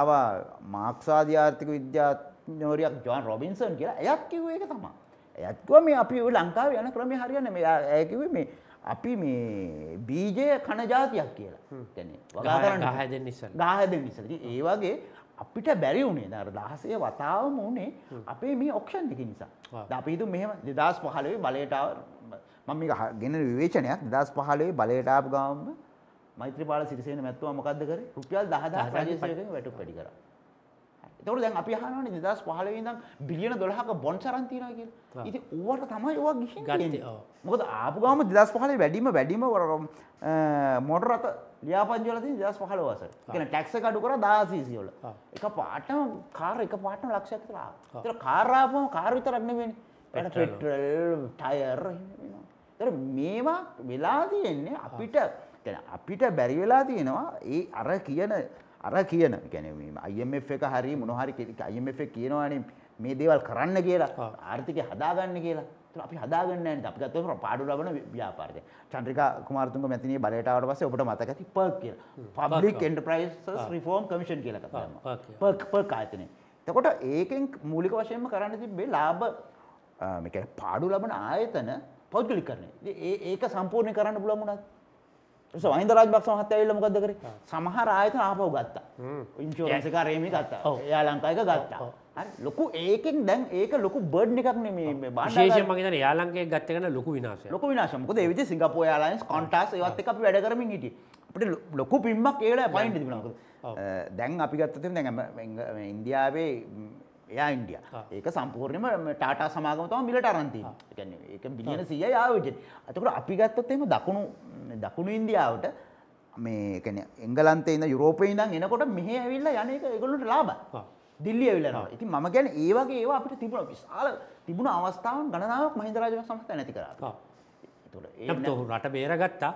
ආවා මාක්ස්වාදී ආර්ථික විද්‍යාඥවරයෙක් ජෝන් රොබින්සන් කියලා. එයාත් කිව්වේ ඒක තමයි. එයාත් කිව්වා මේ අපි ලංකාවේ යන ක්‍රමය හරියන්නේ මේ එයා කිව්වේ මේ අපි මේ බීජය කන જાතියක් කියලා. කියන්නේ වගා කරන්න ගහ හැදෙන්න ඉස්සෙල්ලා. ගහ හැදෙන්න ඉස්සෙල්ලා. ඒ වගේ අපිට බැරි වුණේ අර දහසේ වතාවම වුණේ අපේ මේ ඔක්ෂන් දෙක නිසා අපි හිතු මෙහම දෙදස් පහලවේ බලයටාව මම ගෙන විවේචනයක් දස් පහලේ බලයටාප ගාම්ම මෛත්‍රපාල සිරිසේන මැත්තුමා මොකද්ද කරේ? රුපියල් 10000ක් රජයේ සේවකයන් වැටුප් වැඩි කරා. එතකොට දැන් අපි අහනවානේ 2015 ඉඳන් බිලියන 12ක බොන්ඩ් සරන් තියනවා කියලා. ඉතින් ඌවට තමයි ඌවා ගිහින් ගත්තේ. මොකද ආපු ගාම 2015 වැඩිම වැඩිම මොටර රථ ලියාපදිංචි වල තියෙන 2015 වසර. ඒ කියන්නේ ටැක්ස් එක අඩු කරා 1600 වල. එක පාටම කාර් එක පාටම ලක්ෂයක් විතර ආවා. ඒතර කාර් ආපුවම කාර් විතරක් නෙමෙයිනේ. පෙට්‍රල්, ටයර් එහෙම වෙනවා. ඒතර මේවා වෙලා තියෙන්නේ අපිට අපිට බැරි වෙලා තියෙනවා ඒ අර කියන අර කියන ගැනීම IMF එක හරි මොනහරි IMF කියනවානේ මේ දේවල් කරන්න කියලා ආර්ථිකය හදාගන්න කියලා අපි හදාගන්න න අපි ගත්ත පාඩු ලබන ව්‍යාපාරය චන්ද්‍රිකා කුමාරතුන්ග මැතිනේ බලයටාවට පස්සේ ඔබට මතකති පර්ක් කිය පබ්ලික් එන්ටප්‍රයිස් රිෆෝර්ම් කමිෂන් කියල පර්ක් පර් කායතනය තකොට ඒකෙන් මූලික වශයෙන්ම කරන්න තිබේ ලාබ පාඩු ලබන ආයතන පෞද්ගලි කරන ඒක සම්පූර්ණය කරන්න බුලමුණත් ස වහින්ද රාජපක්ෂ මහත්තයා ඇවිල්ලා මොකද්ද කරේ? සමහර ආයතන ආපහු ගත්තා. ඉන්ෂුරන්ස් එක අරේ මේ ගත්තා. එයා oh. ලංකාවක oh. ගත්තා. Oh. හරි ලොකු ඒකෙන් දැන් ඒක ලොකු බර්ඩ් එකක් නෙමේ මේ බාණ්ඩ. විශේෂයෙන් මම හිතන්නේ යා ලංකාවේ ගත්ත එක ලොකු විනාශයක්. ලොකු විනාශයක්. මොකද ඒ විදිහේ සිංගප්පූර් එයාලයින්ස් කොන්ට්‍රාක්ට්ස් ඒවත් එක්ක අපි වැඩ කරමින් හිටියේ. අපිට ලොකු පිම්මක් ඒලා පයින් තිබුණා. මොකද දැන් අපි ගත්ත තේ දැන් ඉන්දියාවේ එයා ඉන්ඩිය ah. ඒක සම්පූර්ණයම ටාටා සමාගම තම මිලට අරන්තිීම එක ah. බිලියන සිය යාවිජ අතකට අපි ගත්තොත් එම දකුණු දකුණු ඉන්දියාවට මේ කැන එංගලන්තේ ඉන්න යුරෝපය ඉඳන් එනකොට මෙහෙ ඇවිල්ලා යන එක ඒගොල්ලන්ට ලාභයි. දිල්ලිය ඇවිල්ලා ඉතින් මම කියන්නේ ඒ වගේ ඒවා අපිට තිබුණා විශාල තිබුණ අවස්ථාවන් ගණනාවක් මහින්ද රාජපක්ෂ සංස්ථාව නැති කරා. ඒතකොට ඒ රට බේරගත්තා.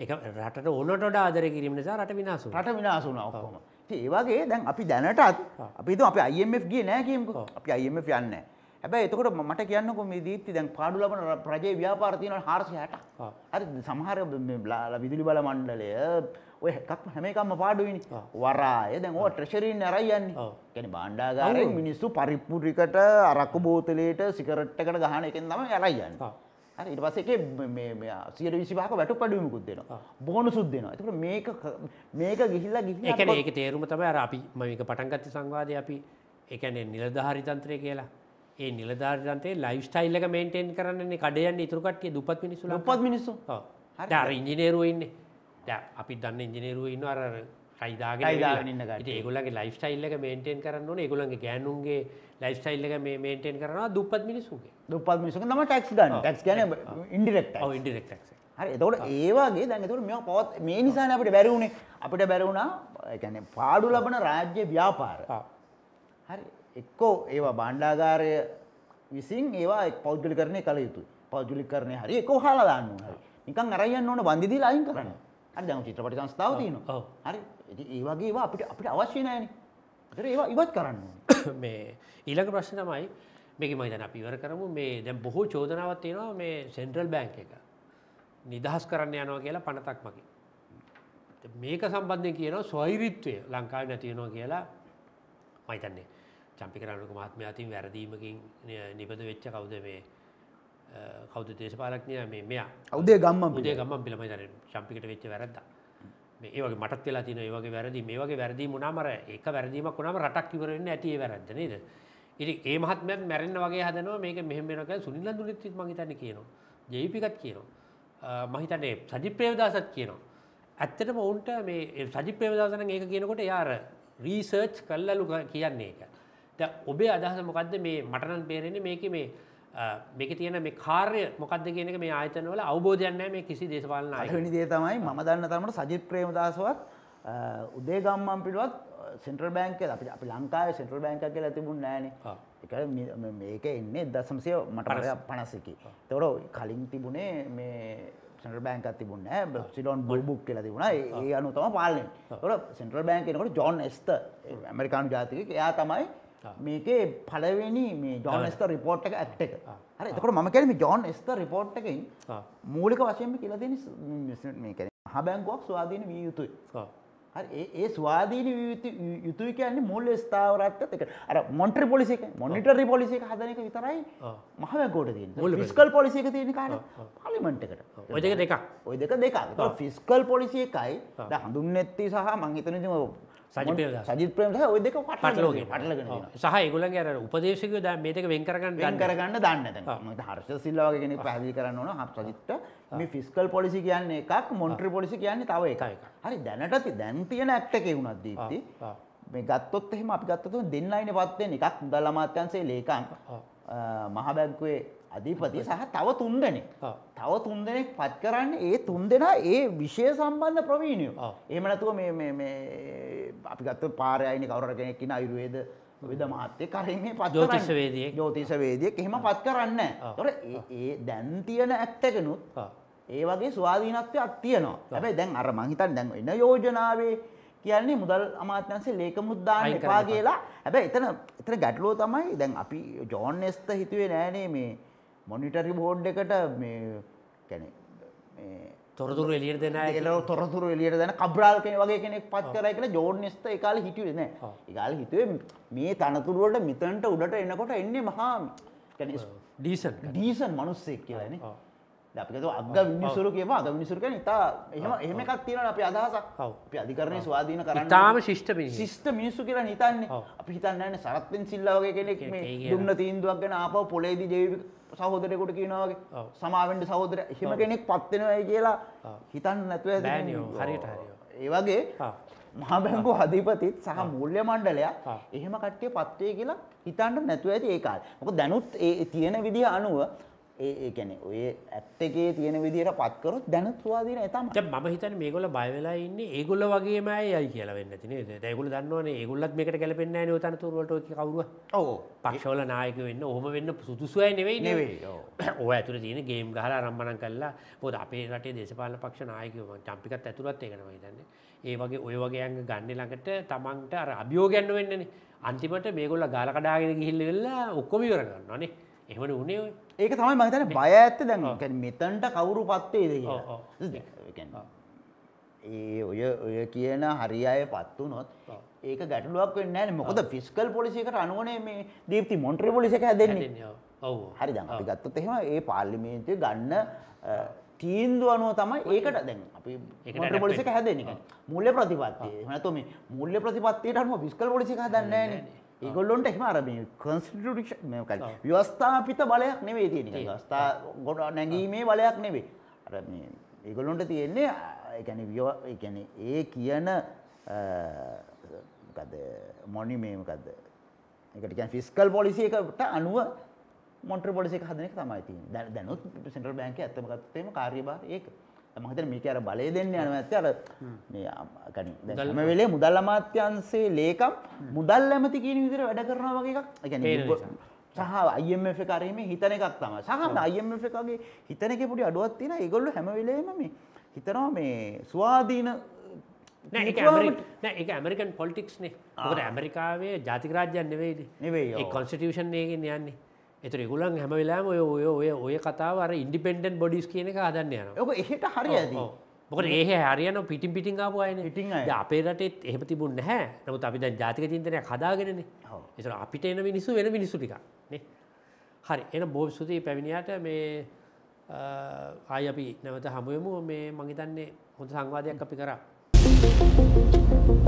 ඒක රටට ඕනට වඩා ආදරය කිරීම නිසා රට විනාශ වුණා. රට විනාශ වුණා ඔක්කොම. ඉතින් ඒ වගේ දැන් අපි දැනටත් අපි හිතමු අපි IMF ගියේ නැහැ කියමුකෝ. අපි IMF යන්නේ නැහැ. හැබැයි එතකොට මට කියන්නකෝ මේ දීප්ති දැන් පාඩු ලබන රජයේ ව්‍යාපාර තියෙනවා 460ක්. හරි සමහර විදුලි බල මණ්ඩලය ඔය එකක්ම හැම එකක්ම පාඩුවෙනේ. වරාය දැන් ඕවා ට්‍රෙෂරියෙන් අරයි යන්නේ. කියන්නේ භාණ්ඩාගාරයෙන් මිනිස්සු පරිප්පු ටිකට අරක්කු බෝතලයට සිගරට් එකට ගහන එකෙන් තමයි අරයි යන්නේ. හරි ඊට පස්සේ ඒකේ මේ මේ 125ක වැටුප් අඩුවීමකුත් දෙනවා. බෝනසුත් දෙනවා. ඒකට මේක මේක ගිහිල්ලා ගිහිල්ලා ඒ කියන්නේ ඒකේ තේරුම තමයි අර අපි මේක පටන් ගත්ත සංවාදේ අපි ඒ කියන්නේ නිලධාරි තන්ත්‍රය කියලා ඒ නිලධාරිතන්තේ ලයිස්ටයිල් එක මේන්ටේන් කරන්නේ කඩයන්න ඉතුරකට්ටිය දුපත් මිනිස්සු උපත් මිනිස්සු ඩර ඉංජිනේරුව ඉන්න අපි දන්න ඉංජිනේරුව ඉන්න අර රයිදාග ඒගොලගේ ලයිස්ටයිල් එක මේන්ටේන් කරන්න ඒගොලගේ ගෑනුන්ගේ ලයිස්ටයිල් එක මේ මේන්ටේන් කරනවා දුපත් මිනිසුගේ දුපත් මිනිසු ම ටක්ස් ගන්න ටක්ස් ගන ඉන්ඩිරෙක්ට ඉන්ඩිරෙක් එතවට ඒවාගේ දැනතුර මෙ පොත් මේ නිසාන අපට බැරවුණේ අපිට බැරවුණා එකන පාඩු ලබන රාජ්‍ය ව්‍යාපාර හරි එක්කෝ ඒවා බණ්ඩාගාරය විසින් ඒවා පෞද්ගලි කරණය කළ යුතු පෞද්ගලි කරණය හරි එකෝ හලාදාන්න හරි නිකන් අරයන්න ඕන බන්ධදිී අයින් කරන අද චිත්‍රපටි සංස්ථාව තියන හරි ඒ වගේ ඒවා අපිට අපිට අවශ්‍ය නෑන ඒවා ඉවත් කරන්න මේ ඊළඟ ප්‍රශ්න තමයි මේක මයිදන අපිවර කරමු මේ දැම් බොහෝ චෝදනාවත් තියෙනවා මේ සෙන්ට්‍රල් බෑන්ක එක නිදහස් කරන්න යනවා කියලා පනතක් මකින්. මේක සම්බන්ධය කියනවා ස්වෛරිත්වය ලංකාව නැතියෙනවා කියලා මයිතන්නේ. චම්පිකරණක මහත්මයාතින් වැරදීමකින් නිපද වෙච්ච කවුද මේ කෞද දේශපාලක්නය මේ මෙයා අවදේ ගම්ම දේ ගම්ම පිලම දර චම්පිකට වෙච්ච වැරද ඒවගේ මටත් වෙලා තින ඒවගේ වැරදි මේ වගේ වැරදි මුණමර එක වැරදිීමක් කුණම රටක් ඉවරන්න ඇතිේ වැරද නේද ඉරි ඒ මහත්මයන් මැරෙන්න්න වගේ හදනවා මේක මෙහමෙනක සුනිල්ල දුනත් මහිතන්න කියනවා ජයපිකත් කියනවා මහිතන්නේ සජි ප්‍රේවදාසත් කියනවා ඇත්තටම ඔවුන්ට මේ සජි ප්‍රේවදාසන ඒක කියනකොට යාර රීසර්ච් කල්ලලු කියන්නේ එක ද ඔබේ අදහස මොකක්ද මේ මටනන් පේරෙන මේක මේ මේක තියෙන මේ කාර්ය මොකක්ද කියන මේ ආයතනවල අවබෝධයන් නැහැ මේ කිසි දේශපාලන අයවෙනි දේ තමයි මම දන්න තරමට සජිත් ප්‍රේමදාසවත් උදේ ගම්මන් පිළුවත් සෙන්ට්‍රල් බැංක් එක අපි අපි ලංකාවේ සෙන්ට්‍රල් බැංක් එකක් කියලා තිබුණ නැහනේ. ඒක මේක එන්නේ 1900 මට 50 එකේ. ඒතකොට කලින් තිබුණේ මේ සෙන්ට්‍රල් බැංක් එකක් තිබුණ නැහැ. බර්සිලෝන් බුල්බුක් කියලා තිබුණා. ඒ අනුව තමයි පාලනය. ඒතකොට සෙන්ට්‍රල් බැංක් එනකොට ජෝන් එස්ත ඇමරිකානු ජාතිකයෙක් එයා තමයි මේකේ පලවෙනි මේ ජෝන් ස්ත රිපෝට් එක ඇට් එක හරි එතකොට මම කැනීම ජෝන් ස්ත රිපෝට් එකයින් මූලික වශයෙන්ම කියලදෙන මේ කැන හබැංගුවක් ස්වාධීන විය යුතුයි ඒ ස්වාදීන යුතුයි කියන්නේ මුල් ස්ථාවරත්ත එක අර මොන්ට්‍ර පොලිසික මොනිටරි පොලිසික හදනක විතරයි මහවැකෝට ද ෆිස්කල් පොලිසික තියෙන කාට පලිමෙන්ට්කට ඔය දෙක දෙක් ඔය දෙක දෙක ෆිස්කල් පොලිසිය එකයි හඳුන් නැත්ති සහ මංහිතනම සජි ප්‍රම දෙක පටලෝග පටලගෙන සහ ගුලන් අර උපදේශක ද මේක වෙන්කරගන්න ගන් කරගන්න දන්න හර්ෂ සිල්ලාවගෙන පැහි කරන්න ඕන හක් සජිත්ත මේ ෆිස්කල් පොලිසි කියන්නේ එකක් මොන්ට්‍රි පොලිසි කියන්නේ තව එකයි හරි දැනට දැන් තියෙන ඇත්තක වුණත් දීති මේ ගත්තොත් එහෙම අපි ගත්තතු දෙන්නයින පත්වෙන් එකක් දල්ලමාත්‍යන්සේ ලේකන් මහබැංකුවේ අධිපති සහ තව තුන් දෙනෙක් තව තුන් දෙනෙක් පත් කරන්න ඒ තුන් දෙෙන ඒ විෂය සම්බන්ධ ප්‍රවීණියෝ එහමනතුව අපිගත්ත පාරයන කවර කෙනෙක් කියෙන අයුරුවේද විද මහත්තේ කරන්නේ පත්ෝතිසවේදිය ජෝතිසවේදියක් එහෙම පත් කරන්න තොර ඒ දැන්තියන ඇත්තකනුත් ඒ වගේ ස්වාධීනත්වය අත්තියනවා හැබයි දැන් අර මහිතන් දැන් එන්න යෝජනාවේ කියන්නේ මුදල් අමාත්‍යන්සේ ලේක මුද්දාන්න එපා කියලා හැබැ එතන එතන ගැටලෝ තමයි දැන් අපි ජෝන් එස්ත හිතුවේ නෑනේ මේ මොනිටරි බෝඩ් එකට මේ කැනෙ තොරතුර එලියට දෙන එල තොරතුර එලියට දැන කබ්‍රාල් කෙන වගේ කෙනෙක් පත් කරයි කියලා ජෝඩ්නෙස්ත එකකාල හිටියේ නෑ ඒකාල හිතුවේ මේ තනතුරුවට මෙතනට උඩට එනකොට එන්නේ මහා ඩීසන් ඩීසන් මනුස්සෙක් කියලානේ අපිකතු අග විනිසුරු කියම අද විනිසුරු කියන ඉතා එහම එහෙම එකක් තියෙන අපි අදහසක් අපි අධිකරණය ස්වාධීන කරන්න තාම ශිෂ්ට ශිෂ්ට මිනිස්සු කියලා හිතන්නේ අපි හිතන්නන්න සරත්වෙන් සිල්ලාවගේ කෙනෙක් දුන්න තීන්දුවක් ගැන ආපව පොලේදී ජේවික සහෝදරයකුට කියනවාගේ සමාවෙන්ට සහෝදර හිම කෙනෙක් පත්වෙනවයි කියලා හිතන්න නැතුව ඇ හරිට ඒවගේ මහබැංගු හදිපතිත් සහ මුල්්‍ය මණ්ඩලයක් එහෙම කට්ටිය පත්වය කියලා හිතන්ට නැතුව ඇති ඒකාල් මොක දැනුත් ඒ තියෙන විදිහ අනුව ඒ ඒකැනෙ ඔය ඇත්තකේ තියෙන විදිට පත්කරොත් දැනත්වාදන තම ම හිතන මේගොල බයවෙලා ඉන්න ඒගොල්ල වගේම යයි කියලවෙන්න තින දැකුල දන්නවන ඒගොල්ලත් මේකට කැලපෙන්න න තන තුරට කවරුව ඕ පක්ෂවල නායක වෙන්න ඕහම වෙන්න සුදුසුවය නෙවෙයි නෙවේ ඕ ඇතුර තියෙන ගේම් ගහලා රම්බණන් කල්ලා පොද අපේ රටේ දේශපාල පක්ෂ නායකව චම්පිකත් ඇතුරත් ඒකනවා හිතන්න ඒ වගේ ඔය වගේයන් ගන්න ළඟට තමන්ට අර අභියෝගැන්න වෙන්නනේ අන්තිමට මේගොල්ල ගාලකඩාගෙන ගිහිල්ල වෙල්ලා ඔක්කොම ඉවරගන්න නේ එහමට උනේ ඒක තමයි මහිතන බය ඇත්ත දැන් මෙතන්ට කවුරු පත්වේ ඒ ඔය ඔය කියන හරි අය පත්තු නොත් ඒක ගැටලුවක් වෙන්න මොකද ෆිස්කල් පොලිසිකට අනුවනේ මේ දීපති මොන්ට්‍ර පොලිසික හැදන්නේ හරි දම් අපි ගත්තොත් එහෙම ඒ පාර්ලිමේන්තුවේ ගන්න තීන්දුව අනුව තමයි ඒකට දැන් අපි මොන්ට්‍ර පොලිසික හැදෙන්නේ මුල්‍ය ප්‍රතිපත්තිය එහෙම නැත්නම් මේ මුල්‍ය ප්‍රතිපත්තියට අනුව ෆිස්කල් පොලිසික හදන්නේ නැහැ නේ ඒගොල්ලොන්ට එහම අරම කොන්ස්ටිටෂන් මේකල් ව්‍යවස්ථාපිත බලයක් නෙවේ තියෙන ස්ථා ගොඩ නැගීමේ බලයක් නෙවේ අර ඒගොල්ලොන්ට තියෙන්නේ එකැන එකැන ඒ කියන මොනිමේමකක්ද එකටකැන් ෆිස්කල් පොලිසියකට අනුව මොන්ට්‍ර පොලිසික හදනක තමයිති දැනුත් සෙන්ටර් බැංක ඇතමකත්තේම කාර්යබා ඒක මහිතන මේක අර බලය දෙන්න යන ඇත්ත අර ගනිම වෙලේ මුදල් අමාත්‍යන්සේ ලේකම් මුදල් ඇමති කියන විදිර වැඩ කරනවා වගේ එකක් සහ අයම කාරීම හිතන එකක් තම සහන් අයම එකගේ හිතනක පුටි අඩුවත් තින ඒගොල්ලු හැමවිලේම මේ හිතනවා මේ ස්වාධීන ඒ ඇමරිකන් පොලිටික්ස්නේ ඔට ඇමරිකාවේ ජාතික රාජ්‍යන් නෙවෙයිද ඒ කොන්ස්ටිටියෂන් ඒගෙන් යන්නේ එත ගුලන් හැමවෙලාම ඔය ඔය ඔය ඔය කතාවර ඉන්ඩිපෙන්ඩන් බොඩිස් කියන එක හදන්න යන ඔක එහට හරි ඇද මොක ඒ හරියන පිටිම් පිටිං ආපුයන ඉටිං අපේ රටත් එහෙම තිබුණ නැහැ නමුත් අපි දැන් ජාතික චින්තනය හදාගෙනන එතර අපිට එන මිනිස්සු වෙන මිනිස්සු ටික හරි එන බෝබ් සුතියි පැමිණියට මේ ආය අපි නැවත හමුවමු මේ මහිතන්නේ හොඳ සංවාදයක් අපි කරා. Thank you.